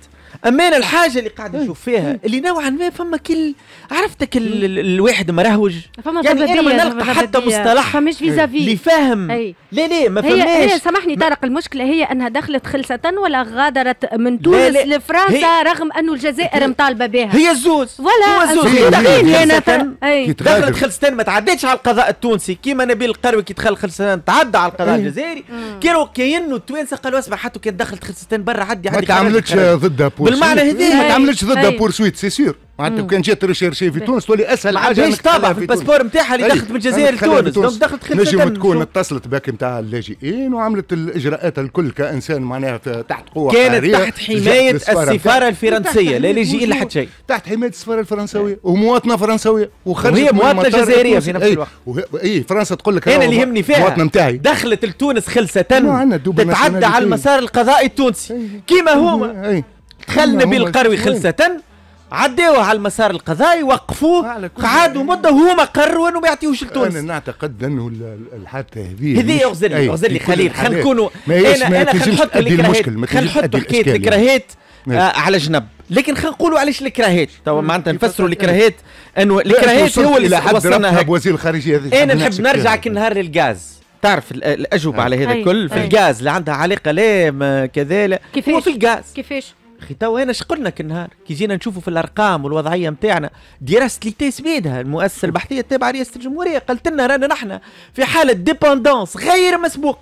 اما انا الحاجه اللي قاعد إيه. نشوف فيها إيه. اللي نوعا ما فما كل عرفتك إيه. ال... الواحد مرهوج فما يعني انا ما نلقى حتى مصطلح فماش في اللي فاهم لا لا ما فماش هي سامحني طارق المشكله هي انها دخلت خلصة ولا غادرت من تونس لفرنسا رغم انه الجزائر مطالبه بها هي الزوز ولا هو الزوز دخلت خلصة ما تعدتش على القضاء التونسي كيما نبيل القروي كي دخل خلصة تعدى على القضاء الجزائري كانوا كاينو التوانسه قالوا اسمع حتى كان دخلت خلصة برا عدي عدي ما تعملتش ضدها بالمعنى هذي ما تعملش ضدها بورسويت سي سير معناتها كان جات ريشيرشي في تونس تولي اسهل حاجه باش طبعا في الباسبور نتاعها اللي دخلت من الجزائر لتونس دونك دخلت لتونس نجم تكون اتصلت باك نتاع اللاجئين وعملت الاجراءات الكل كانسان معناها تحت قوه كانت تحت حمايه السفاره الفرنسيه لا لاجئين لا حتى شيء تحت حمايه السفاره الفرنسويه ومواطنه فرنسويه وخرجت وهي مواطنه جزائريه في نفس الوقت اي فرنسا تقول لك انا اللي يهمني فيها مواطنه نتاعي دخلت لتونس خلسه تتعدى على المسار القضائي التونسي كيما هما خل نبي القروي خلصة عداوه على المسار القضائي وقفوه قعدوا مده وهو مقر وانه ما يعطيهوش لتونس انا نعتقد انه الحادثه هذه هذه غزلي غزلي خليل خلينا نكونوا انا انا خلينا نحط الكراهات خلينا نحط حكايه الكراهات آه على جنب لكن خلينا نقولوا علاش الكراهات تو معناتها نفسروا الكراهات انه الكراهات هو اللي وصلنا وزير الخارجيه هذه انا نحب نرجع كي نهار للغاز تعرف الاجوبه على هذا الكل في الغاز اللي عندها علاقه لا كذا كيفاش في الغاز كيفاش اخي تو انا شقلنا كل نهار كي جينا نشوفوا في الارقام والوضعيه نتاعنا دراسه ليتيس بيدها المؤسسه البحثيه التابعه لرئاسه الجمهوريه قالت لنا رانا نحن في حاله ديبوندونس غير مسبوق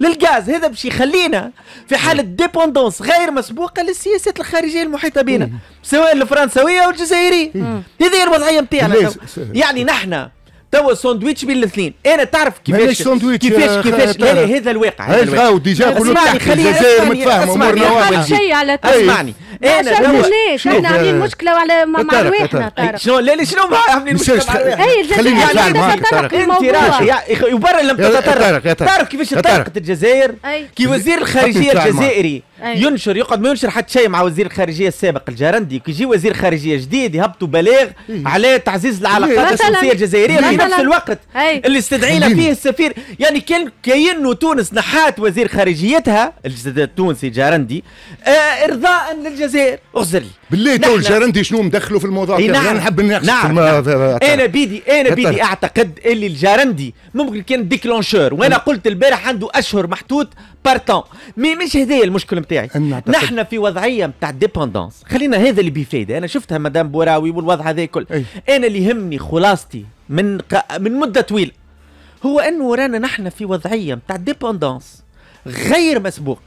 للغاز هذا باش يخلينا في حاله ديبوندونس غير مسبوقه للسياسات الخارجيه المحيطه بنا سواء الفرنسويه او الجزائريه هذه هي الوضعيه نتاعنا يعني نحن توا ساندويتش بين الاثنين انا تعرف كيفاش كيفاش كيفاش لا يعني هذا الواقع هذا الواقع وديجا قلت تحت الجزائر متفاهم امورنا واضحه اسمعني على اسمعني انا علاش احنا عاملين آه، مشكله على مع رواحنا شنو لا لا شنو عاملين مشكله اي رواحنا خليني نطلع معاك طارق انت راجل وبرا لم تتطرق تعرف كيفاش طرقت الجزائر كي وزير الخارجيه الجزائري أيوة. ينشر يقعد ما ينشر حتى شيء مع وزير الخارجيه السابق الجرندي كي يجي وزير خارجيه جديد يهبطوا بلاغ إيه. على تعزيز إيه. العلاقات السياسيه الجزائريه في نفس الوقت أيوة. اللي استدعينا فيه السفير يعني كان كأنه تونس نحات وزير خارجيتها التونسي جارندي آه ارضاء للجزائر اغزر لي بالله تو الجرندي شنو مدخله في الموضوع نعم. انا نحب نناقش نعم. نعم. انا بيدي انا بيدي اعتقد اللي الجرندي ممكن كان ديكلونشور وانا قلت البارح عنده اشهر محطوط بارتون مي مش هذايا المشكل نتاعي نحن في وضعيه نتاع ديبوندونس خلينا هذا اللي بيفايده انا شفتها مدام بوراوي والوضع هذا كل أي. انا اللي يهمني خلاصتي من ق... من مده طويله هو انه رانا نحن في وضعيه نتاع ديبوندونس غير مسبوق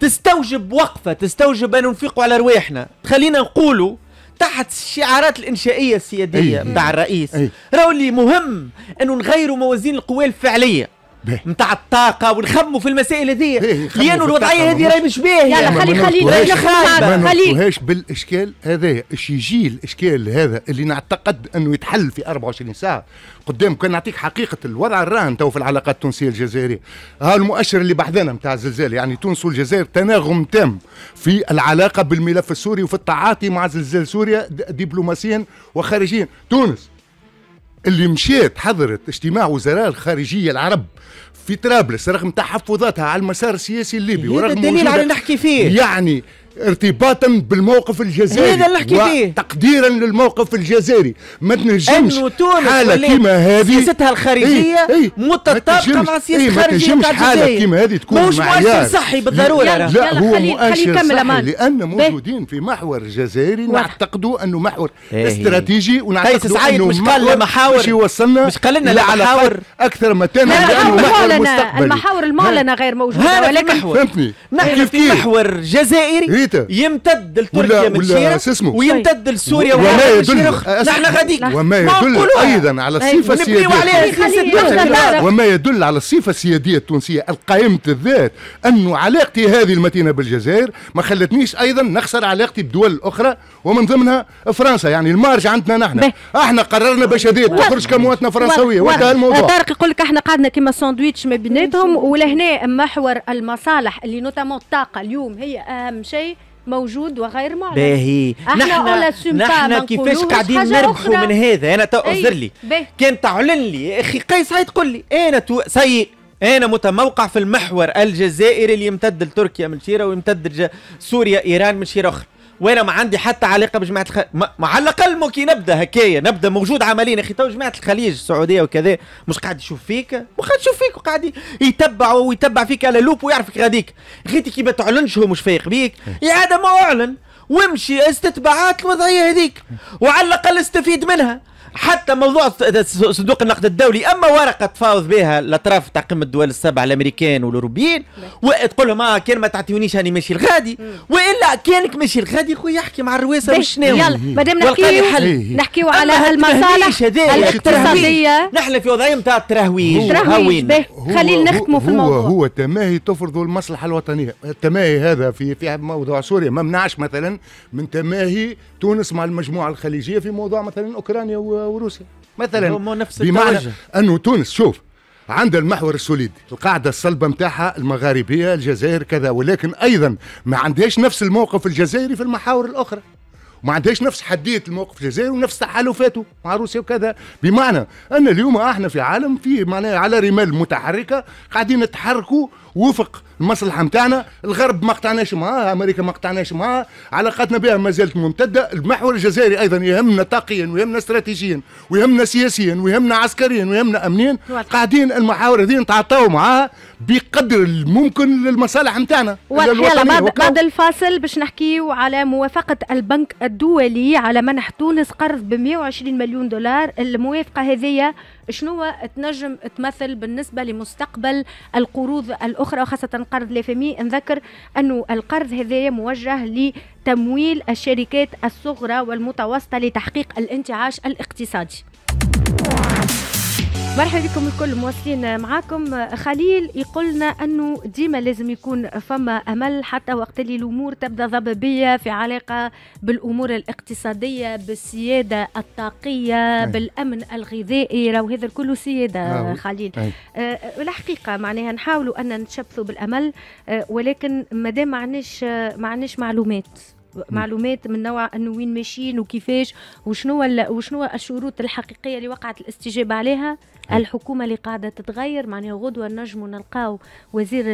تستوجب وقفة تستوجب أن نفيقوا على رواحنا تخلينا نقولوا تحت الشعارات الانشائيه السياديه بتاع الرئيس راهو اللي مهم انه نغيروا موازين القوى الفعليه نتاع الطاقه ونخموا في المسائل هذيا لانه الوضعيه هذه راهي مش باهيه يلا خلي خلي خلي ما خليك بالاشكال هذا اش يجي الاشكال هذا اللي نعتقد انه يتحل في 24 ساعه قدام كان نعطيك حقيقه الوضع الراهن تو في العلاقات التونسيه الجزائريه ها المؤشر اللي بعدنا نتاع الزلزال يعني تونس والجزائر تناغم تام في العلاقه بالملف السوري وفي التعاطي مع زلزال سوريا دبلوماسيا وخارجيا تونس اللي مشيت حضرت اجتماع وزراء الخارجية العرب في طرابلس رغم تحفظاتها على المسار السياسي الليبي ورغم الدليل على نحكي فيه يعني ارتباطا بالموقف الجزائري هذا اللي نحكي فيه تقديرا للموقف الجزائري ما تنجمش حاله كيما هذه سياستها الخارجيه ايه ايه متطابقه مع السياسه ايه الخارجيه ما تنجمش حاله كيما هذه تكون مش مؤشر صحي بالضروره لا, لا, لا هو خلي مؤشر خلي صحي لان موجودين في محور جزائري نعتقدوا انه محور إيه. استراتيجي ونعتقدوا انه مش قال محاور مش يوصلنا مش قال لنا المحاور اكثر ما تم المحاور المعلنه غير موجوده ولكن فهمتني نحن في محور جزائري إيه، ميتة يمتد لتركيا من شيرة ويمتد لسوريا وما يدل نحن غاديك وما يدل ايضا على الصفه طيب، السياديه وما يدل على الصفه السياديه التونسيه القائمه الذات انه علاقتي هذه المتينه بالجزائر ما خلتنيش ايضا نخسر علاقتي بدول اخرى ومن ضمنها فرنسا يعني المارج عندنا نحن احنا قررنا باش هذه تخرج كمواطنه فرنسويه وانتهى الموضوع طارق يقول لك احنا قعدنا كما ساندويتش ما بيناتهم ولهنا محور المصالح اللي نوتامون الطاقه اليوم هي اهم شيء موجود وغير معلن باهي نحن, نحن كيفاش قاعدين نربحوا من هذا انا تعذر لي كان تعلن لي اخي قيس هاي تقول لي انا تو سيء انا متموقع في المحور الجزائري اللي يمتد لتركيا من شيره ويمتد سوريا ايران من شيره اخرى وانا ما عندي حتى علاقه بجماعه الخ... ما... على الاقل ممكن نبدا هكايا نبدا موجود عمليا اخي تو جماعه الخليج السعوديه وكذا مش قاعد يشوف فيك قاعد يشوف فيك وقاعد يتبع ويتبع فيك على لوب ويعرفك غاديك غيتي كي ما تعلنش هو مش فايق بيك إيه. يا هذا ما اعلن وامشي استتبعات الوضعيه هذيك وعلى الاقل استفيد منها حتى موضوع صندوق النقد الدولي اما ورقه تفاوض بها الاطراف تاع قمه الدول السبعه الامريكان والاوروبيين نعم. وتقول لهم آه كان ما تعطيونيش راني ماشي لغادي والا كانك ماشي لغادي خويا احكي مع الرواسه ناوي يلا مادام نحكيو نحكيو على المصالح الاقتصاديه نحن في وضعيه نتاع التراهويج تراهويج خلينا نختموا في الموضوع هو تماهي تفرض المصلحه الوطنيه التماهي هذا في في موضوع سوريا ما منعش مثلا من تماهي تونس مع المجموعه الخليجيه في موضوع مثلا اوكرانيا و وروسيا مثلا نفس بمعنى انه تونس شوف عند المحور السوليد القاعدة الصلبة متاعها المغاربية الجزائر كذا ولكن أيضا ما عندهاش نفس الموقف الجزائري في المحاور الأخرى وما عندهاش نفس حديه الموقف الجزائري ونفس تحالفاته مع روسيا وكذا بمعنى ان اليوم احنا في عالم فيه معناها على رمال متحركه قاعدين نتحركوا وفق المصلحه نتاعنا الغرب ما قطعناش معاها امريكا ما قطعناش معاها علاقاتنا بها ما زالت ممتده المحور الجزائري ايضا يهمنا طاقيا ويهمنا استراتيجيا ويهمنا سياسيا ويهمنا عسكريا ويهمنا امنيا قاعدين المحاور هذه نتعاطاو معاها بقدر الممكن للمصالح نتاعنا بعد بعد الفاصل باش نحكيو على موافقه البنك الدولي على منح تونس قرض ب 120 مليون دولار الموافقه هذه شنو تنجم تمثل بالنسبه لمستقبل القروض الاخرى وخاصه قرض لافامي نذكر انه القرض هذايا موجه لتمويل الشركات الصغرى والمتوسطه لتحقيق الانتعاش الاقتصادي مرحبا بكم الكل مواصلين معاكم خليل يقولنا انه ديما لازم يكون فما امل حتى وقت اللي الامور تبدا ضبابيه في علاقه بالامور الاقتصاديه بالسياده الطاقيه أي. بالامن الغذائي راهو هذا كله سياده أو. خليل أه الحقيقه معناها نحاولوا ان نتشبثوا بالامل أه ولكن مادام ما عندناش ما عندناش معلومات معلومات من نوع انه وين ماشيين وكيفاش وشنو وشنو الشروط الحقيقيه اللي وقعت الاستجابه عليها الحكومه اللي قاعده تتغير معناها غدوه نجموا نلقاو وزير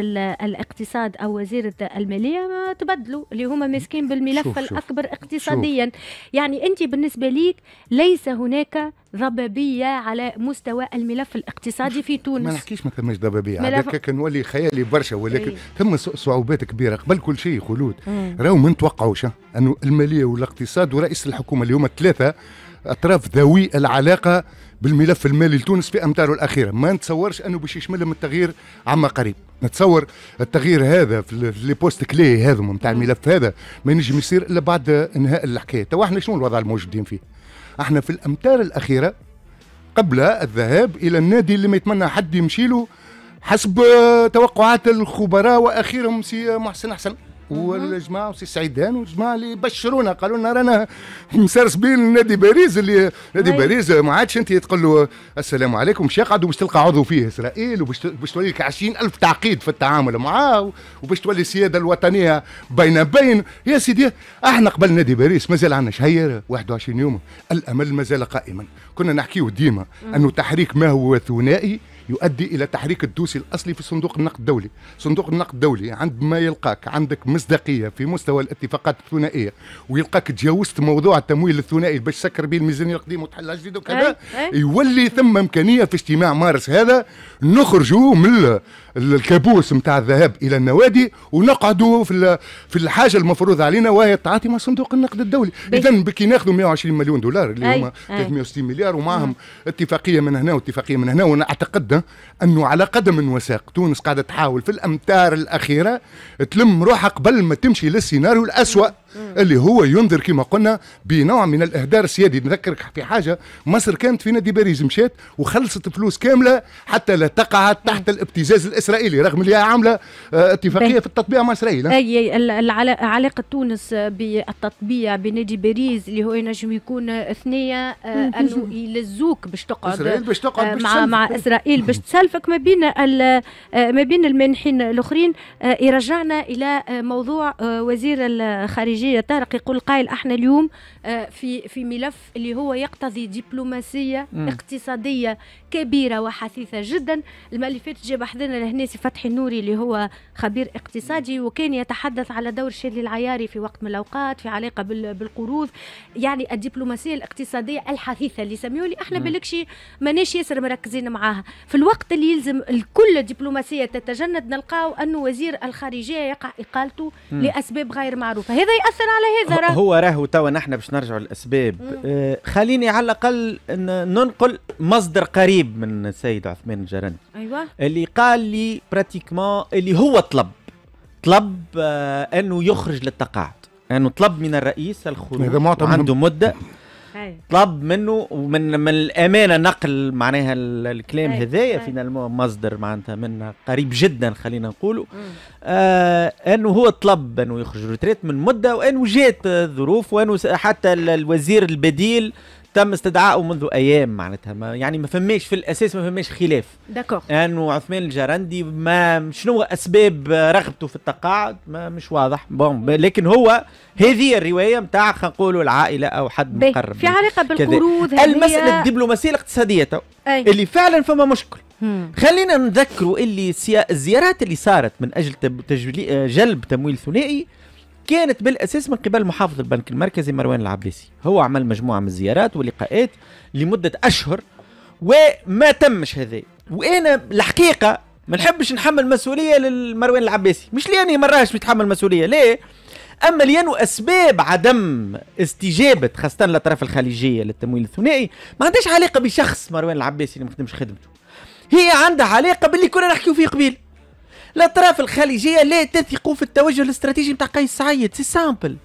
الاقتصاد او وزيره الماليه ما تبدلوا اللي هما ماسكين بالملف شوف الاكبر شوف اقتصاديا شوف يعني انت بالنسبه ليك ليس هناك ضبابيه على مستوى الملف الاقتصادي في تونس ما نحكيش ما ثماش ضبابيه هذاك كنولي خيالي برشا ولكن ايه. ثم صعوبات كبيره قبل كل شيء خلود راهو ما نتوقعوش انه الماليه والاقتصاد ورئيس الحكومه اليوم ثلاثه اطراف ذوي العلاقه بالملف المالي لتونس في امتاره الاخيره ما نتصورش انه باش يشملهم التغيير عما قريب نتصور التغيير هذا في لي بوست كلي هذا نتاع الملف هذا ما ينجم يصير الا بعد انهاء الحكايه تو احنا شنو الوضع الموجودين فيه احنا في الامتار الاخيره قبل الذهاب الى النادي اللي ما يتمنى حد يمشي له حسب توقعات الخبراء واخيرهم سي محسن حسن والجماعه وسي سعيدان والجماعه اللي بشرونا قالوا لنا رانا مسرسبين نادي باريس اللي نادي باريس ما عادش انت تقول له السلام عليكم مش يقعد وباش تلقى عضو فيه اسرائيل وباش تولي لك 20000 تعقيد في التعامل معاه وباش تولي السياده الوطنيه بين بين يا سيدي احنا قبل نادي باريس مازال عندنا شهير 21 يوم الامل مازال قائما كنا نحكيه ديما انه تحريك ما هو ثنائي يؤدي الى تحريك الدوسي الاصلي في صندوق النقد الدولي صندوق النقد الدولي عندما يلقاك عندك مصداقيه في مستوى الاتفاقات الثنائيه ويلقاك تجاوزت موضوع التمويل الثنائي باش سكر به الميزانيه القديمه وتحلها جديد وكذا يولي ثم امكانيه في اجتماع مارس هذا نخرجوا من الكابوس نتاع الذهاب الى النوادي ونقعدوا في في الحاجه المفروض علينا وهي التعاطي مع صندوق النقد الدولي اذا بكي ناخذوا 120 مليون دولار اللي هما 360 مليار ومعهم نعم. اتفاقيه من هنا واتفاقيه من هنا وانا اعتقد انه على قدم وساق تونس قاعده تحاول في الامتار الاخيره تلم روحها قبل ما تمشي للسيناريو الاسوأ اللي هو ينذر كما قلنا بنوع من الاهدار السيادي نذكرك في حاجه مصر كانت في نادي باريس مشات وخلصت فلوس كامله حتى لا تقع تحت الابتزاز الاسرائيلي رغم اللي عامله آه، اتفاقيه في التطبيع مع اسرائيل اي علاقه تونس بالتطبيع بنادي باريس اللي هو ينجم يكون اثنيه آه، انه يلزوك باش تقعد اسرائيل باش تقعد آه، مع مع اسرائيل باش تسالفك ما بين ما بين المانحين الاخرين يرجعنا الى موضوع وزير الخارجيه الخارجيه طارق يقول قائل احنا اليوم آه، في في ملف اللي هو يقتضي دبلوماسيه م. اقتصاديه كبيره وحثيثه جدا الملفات جاب حضرنا لهنا فتحي النوري اللي هو خبير اقتصادي وكان يتحدث على دور شادلي العياري في وقت من الاوقات في علاقه بالقروض يعني الدبلوماسيه الاقتصاديه الحثيثه اللي سميوها لي احنا بالكش ماناش ياسر مركزين معاها في الوقت اللي يلزم الكل الدبلوماسيه تتجند نلقاو انه وزير الخارجيه يقع اقالته لاسباب غير معروفه هذا ياثر على هذا هو راهو توا نحن باش نرجعوا للاسباب آه، خليني على الاقل ننقل مصدر قريب من السيد عثمان الجرن ايوه اللي قال لي براتيكمون اللي هو طلب طلب آه، انه يخرج للتقاعد انه طلب من الرئيس الخروج عنده مده طلب منه ومن من الامانه نقل معناها الكلام هذايا فينا مصدر معناتها من قريب جدا خلينا نقولوا آه انه هو طلب انه يخرج ريتريت من مده وانه جات الظروف وانه حتى الوزير البديل آه تم استدعائه منذ ايام معناتها ما يعني ما فماش في الاساس ما فماش خلاف داكور انه عثمان الجرندي ما شنو اسباب رغبته في التقاعد ما مش واضح بون لكن هو هذه الروايه نتاع خلينا نقولوا العائله او حد مقرب في علاقه بالقروض المساله الدبلوماسيه الاقتصاديه تو اللي فعلا فما مشكل خلينا نذكروا اللي الزيارات اللي صارت من اجل جلب تمويل ثنائي كانت بالاساس من قبل محافظ البنك المركزي مروان العباسي هو عمل مجموعه من الزيارات ولقاءات لمده اشهر وما تمش هذا وانا الحقيقه ما نحبش نحمل مسؤوليه لمروان العباسي مش لاني مراهش متحمل مسؤوليه ليه اما لانه اسباب عدم استجابه خاصه الاطراف الخليجيه للتمويل الثنائي ما عندهاش علاقه بشخص مروان العباسي اللي ما خدمش خدمته هي عندها علاقه باللي كنا نحكيو فيه قبيل الاطراف الخليجيه لا تثق في التوجه الاستراتيجي نتاع قيس سعيد سي سامبل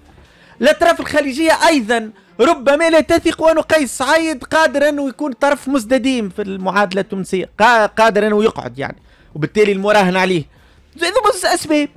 الاطراف الخليجيه ايضا ربما لا تثق أن قيس سعيد قادر أنه يكون طرف مزدديم في المعادلة التونسية قادر أنه يقعد يعني وبالتالي المراهن عليه هذو أسباب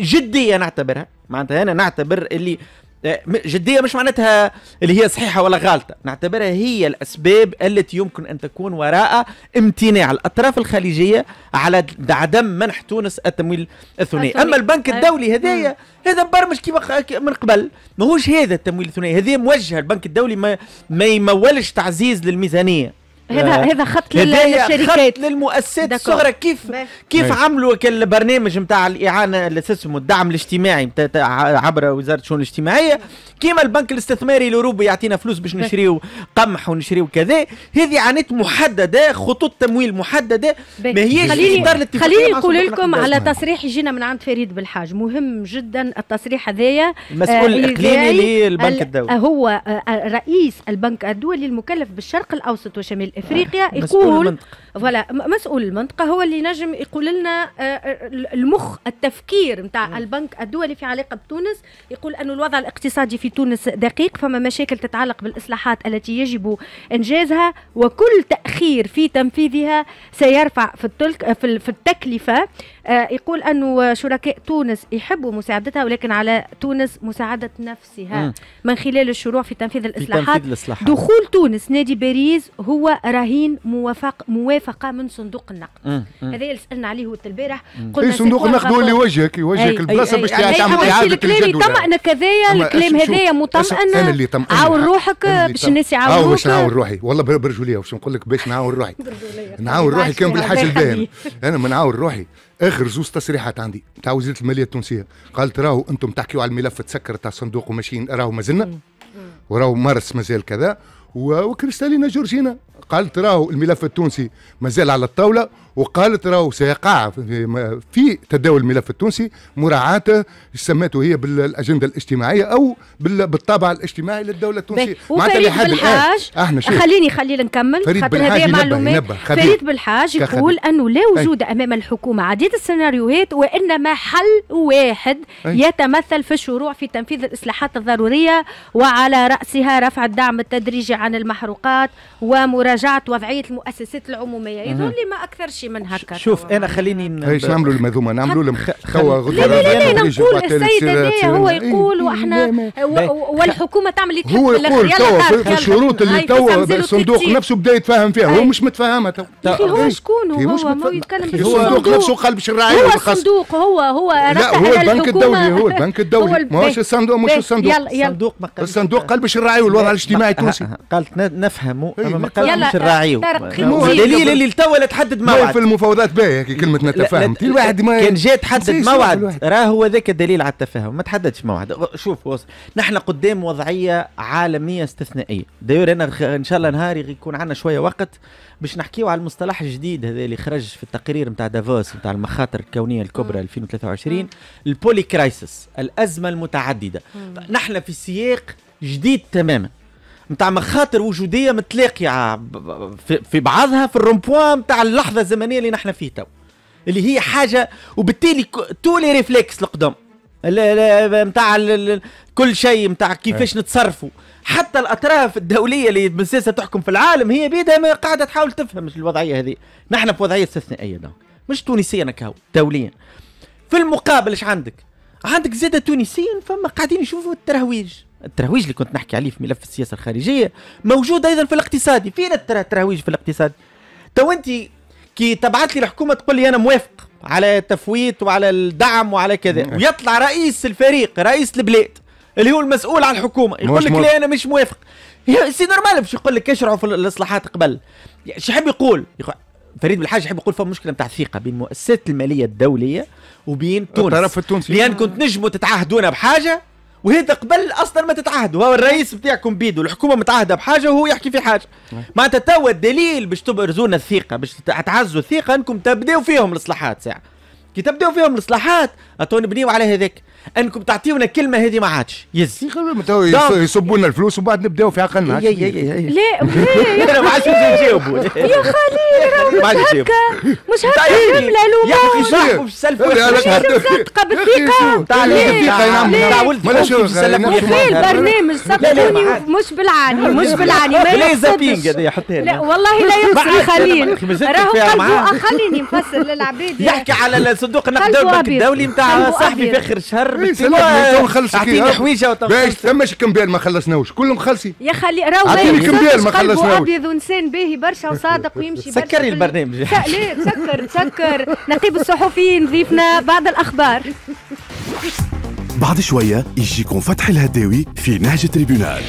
جدية نعتبرها معناتها أنا نعتبر اللي إيه، جديه مش معناتها اللي هي صحيحه ولا غالطه نعتبرها هي الاسباب التي يمكن ان تكون وراء امتناع الاطراف الخليجيه على عدم منح تونس التمويل الثنائي اما البنك أيوة. الدولي هذايا هذا مبرمج كيما من قبل ماهوش هذا التمويل الثنائي هذه موجهه البنك الدولي ما, ما يمولش تعزيز للميزانيه هذا هذا خط للشركات خط للمؤسسات الصغرى كيف بيه. كيف بيه. عملوا البرنامج نتاع الاعانه اللي اسمه الدعم الاجتماعي عبر وزاره الشؤون الاجتماعيه كيما البنك الاستثماري الاوروبي يعطينا فلوس باش نشريو قمح ونشريو كذا هذه عانات محدده خطوط تمويل محدده ما هي خليني خليني نقول لكم على تصريح جينا من عند فريد بالحاج مهم جدا التصريح هذايا المسؤول الاقليمي آه، للبنك الدولي هو آه، آه، رئيس البنك الدولي المكلف بالشرق الاوسط وشمال افريقيا يقول فوالا مسؤول المنطقه هو اللي نجم يقول لنا آه، آه، المخ التفكير نتاع البنك الدولي في علاقه بتونس يقول أن الوضع الاقتصادي في تونس دقيق فما مشاكل تتعلق بالاصلاحات التي يجب انجازها وكل تاخير في تنفيذها سيرفع في, التلك في التكلفه آه، يقول أنه شركاء تونس يحبوا مساعدتها ولكن على تونس مساعدة نفسها من خلال الشروع في تنفيذ الإصلاحات, في تنفيذ الإصلاحات. دخول تونس نادي باريس هو رهين موافق موافقة من صندوق النقد هذا اللي سألنا عليه البارح قلنا إيه صندوق النقد هو اللي يوجهك يوجهك البلاصة باش تعمل إعادة الكلام يطمئنك كذايا الكلام هذايا مطمئن أنا اللي عاون روحك باش الناس يعاونوك باش نعاون روحي والله برجوليا باش نقول لك باش نعاون روحي نعاون روحي كان بالحاجة الباهي أنا ما نعاون روحي اخر زوز تصريحات عندي تاع وزيره الماليه التونسيه قالت راهو انتم تحكيوا على الملف تسكر تاع الصندوق وماشيين راهو مازلنا وراهو مارس مازال كذا وكريستالينا جورجينا قالت راهو الملف التونسي مازال على الطاوله وقالت راهو سيقع في تداول الملف التونسي مراعاة سماته هي بالاجنده الاجتماعيه او بالطابع الاجتماعي للدوله التونسيه معناتها لحد الان احنا خليني خلينا نكمل خاطر هذه معلومات فريد بالحاج يقول انه لا وجود امام الحكومه عديد السيناريوهات وانما حل واحد أي. يتمثل في الشروع في تنفيذ الاصلاحات الضروريه وعلى راسها رفع الدعم التدريجي عن المحروقات ومراجعه وضعيه المؤسسات العموميه لي ما اكثر شيء شيء من هكا شوف انا خليني ايش نعملوا المذومه نعملوا لهم خوا غدوه لا لا لا نقول السيد هذايا هو إيه؟ يقول واحنا إيه، إيه، والحكومه تعمل اللي تحب هو يقول توا في الشروط اللي توا الصندوق نفسه بدا يتفاهم فيها هو مش متفاهمها توا هو شكون هو ما يتكلم هو الصندوق نفسه قلب شراعي هو الصندوق هو هو لا هو البنك الدولي هو البنك الدولي ماهوش الصندوق مش الصندوق الصندوق الصندوق قلب شراعي والوضع الاجتماعي التونسي قالت نفهموا اما ما قالتش الراعي دليل اللي التوا لا تحدد موعد في المفاوضات باهي كلمه نتفاهم الواحد ما كان جاي تحدد موعد راه هو ذاك الدليل على التفاهم ما تحددش موعد شوف وصل نحن قدام وضعيه عالميه استثنائيه داير انا ان شاء الله نهاري يكون عندنا شويه وقت باش نحكيو على المصطلح الجديد هذا اللي خرج في التقرير نتاع دافوس نتاع المخاطر الكونيه الكبرى 2023 البولي كرايسيس الازمه المتعدده نحن في سياق جديد تماما نتاع مخاطر وجوديه متلاقيه في بعضها في الرومبوان نتاع اللحظه الزمنيه اللي نحن فيه تو اللي هي حاجه وبالتالي تو لي ريفلكس القدام نتاع كل شيء نتاع كيفاش إيه. نتصرفوا حتى الاطراف الدوليه اللي بالسياسه تحكم في العالم هي بيدها قاعده تحاول تفهم الوضعيه هذه نحن في وضعيه استثنائيه دونك مش تونسيا كهو دوليا في المقابل ايش عندك عندك زاده تونسيين فما قاعدين يشوفوا الترويج الترويج اللي كنت نحكي عليه في ملف السياسه الخارجيه موجود ايضا في الاقتصادي فين الترويج في الاقتصاد تو انت كي تبعت لي الحكومه تقول لي انا موافق على تفويت وعلى الدعم وعلى كذا ويطلع رئيس الفريق رئيس البلاد اللي هو المسؤول عن الحكومه يقول لك لا انا مش موافق سي نورمال باش يقول لك اشرعوا في الاصلاحات قبل شو يحب يقول فريد بالحاج يحب يقول فما مشكله نتاع الثقه بين المؤسسات الماليه الدوليه وبين تونس الطرف التونسي لان كنت نجموا تتعهدونا بحاجه وهذا قبل اصلا ما تتعهدوا هو الرئيس بتاعكم بيدو الحكومه متعهده بحاجه وهو يحكي في حاجه معناتها توا الدليل باش تبرزونا الثقه باش تعزوا الثقه انكم تبداو فيهم الاصلاحات ساعه كي تبداو فيهم الاصلاحات اتوني نبنيو على هذاك انكم تعطيونا الكلمه هذه ما عادش يز يصبوا لنا الفلوس وبعد نبداو في عقلنا لا ما عادش نجاوبوا يا خليل راهو مش هكا مش هكا جمله يا اخي صاحبوا في السلف صادقه بالثقه تاع ولد اخي البرنامج صدقوني مش بالعاني مش بالعاني ما يقصدش لا والله لا يقصد خليل راهو قلبه خليني نفسر للعباد يحكي على صندوق النقد الدولي نتاع صاحبي في اخر شهر قرب إيه، اعطيني حويجه باش ثم شي كمبيال ما خلصناوش كلهم خلصي يا خلي راهو اعطيني كمبيال ما خلصناوش ابيض ونسان باهي برشا وصادق ويمشي برشا سكري البرنامج لا سكر سكر نقيب الصحفيين ضيفنا بعض الاخبار بعد شوية يجيكم فتح الهداوي في نهج تريبيونال